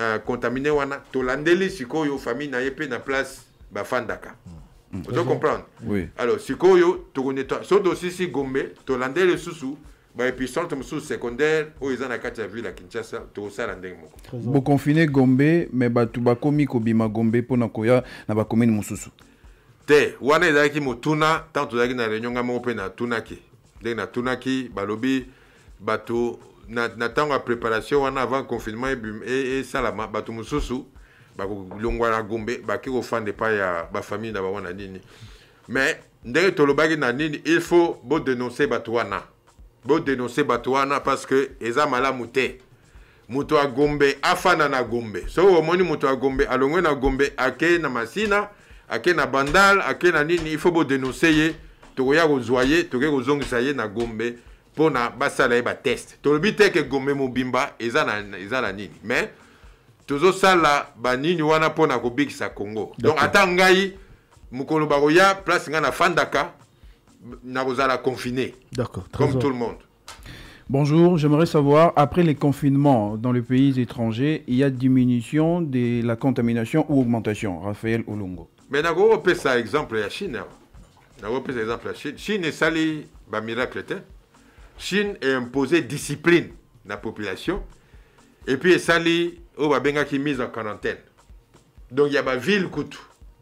euh, contaminé wana tolandeli la famille na ye mpe na place bah fandaka. Mm. Mm. comprenez? oui. alors sikoyo tokoneta so si gombe vous avez le mosusu secondaire la kati ya ville la kinshasa tokosala moko confiner gombe me bato bakomi kobima gombe koya na te motuna na réunion tunaki na balobi bato na ntango préparation wana avant confinement esalama e, e, e, bato bakolongwa na gombe bake kofanda epai ya bafamile na bango na nini me ndenge tolobaki na nini il faut bodenonse bato wana bodenonse bato wana parce que eza malamu te moto agombe afanda na gombe soki omoni moto agombe alongwe na gombe akei na masina akei na bandal akei na nini il faut bodenonse ye tokoya kozwa ye tokoki kozongisa ye na gombe mpo na basala ye bateste tolobi te ke gombe mobimba eza na, eza na nini mais ça, banini wana pona na le congo donc ata ngai mukolo bakoya place fandaka. na nakozala confiné comme tout le monde Bonjour, j'aimerais savoir, après les confinements dans les pays étrangers, il y a diminution de la contamination ou augmentation Raphaël Olongo. Mais d'accord, on peut ça exemple la Chine. exemple Chine. Chine est sali miracle, hein? Chine est imposée discipline à la population. Et puis, est sali benga qui mise en quarantaine donc y ya ville kutu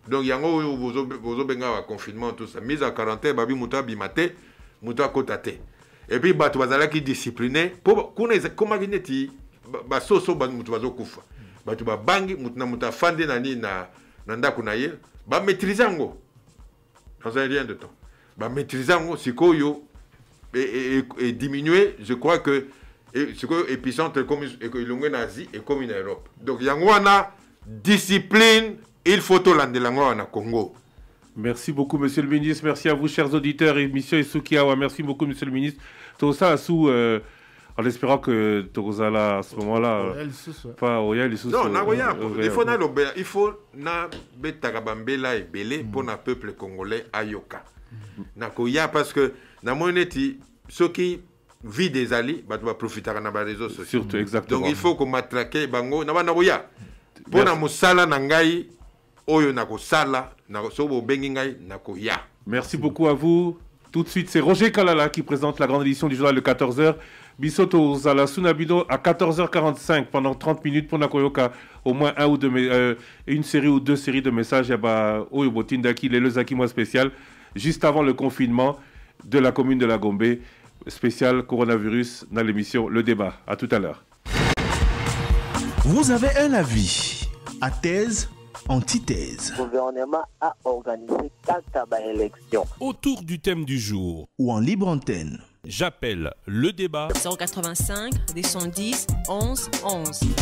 donc y a yango benga en confinement tout ça mise en quarantaine babi muta abima te moto akɔta te et puis bato qui discipliné mpo kuna ekomaki neti basoso moto bazokufa bato babangi moto na moto muta na nini na, na nanda kunaye. ye bamaîtrise yango dans un rien de temps bamaîtrise et et e, e, e diminuer je crois que comme épicentre elongo na asie comme en europe donc yango wana discipline il faut tolandela yango awa na congo Merci beaucoup, Monsieur le Ministre. Merci à vous, chers auditeurs. et Émission Isukiawa. Merci beaucoup, Monsieur le Ministre. Tout ça, sous, euh, en espérant que ça à ce moment-là, pas Oya les sous. Non, na euh, Il faut na Il faut na betarabambela et belé pour na peuple congolais ayoka. Mm. Na parce que na moneti ceux qui vie des alliés, bah, tu vas profiter de réseaux sociaux. Surtout, exactement. Donc il faut qu'on matraque bango. Na wana boya. Pona musala nangai, oyo nako sala, nako sobo bengingai, nako ya. Merci beaucoup à vous. Tout de suite, c'est Roger Kalala qui présente la grande édition du journal de 14h. Bisoto Zala Sunabido à 14h45 pendant 30 minutes pour Nakoyoka. Au moins un ou deux, euh, une série ou deux séries de messages. a eh ben, Oyobotindaki, les Lezaki, moi spécial, juste avant le confinement de la commune de la Gombe spécial coronavirus dans l'émission Le Débat. À tout à l'heure. Vous avez un avis à thèse antithèse. Le gouvernement a organisé quatre élections. Autour du thème du jour. Ou en libre antenne. J'appelle le débat. 085 210 11 11.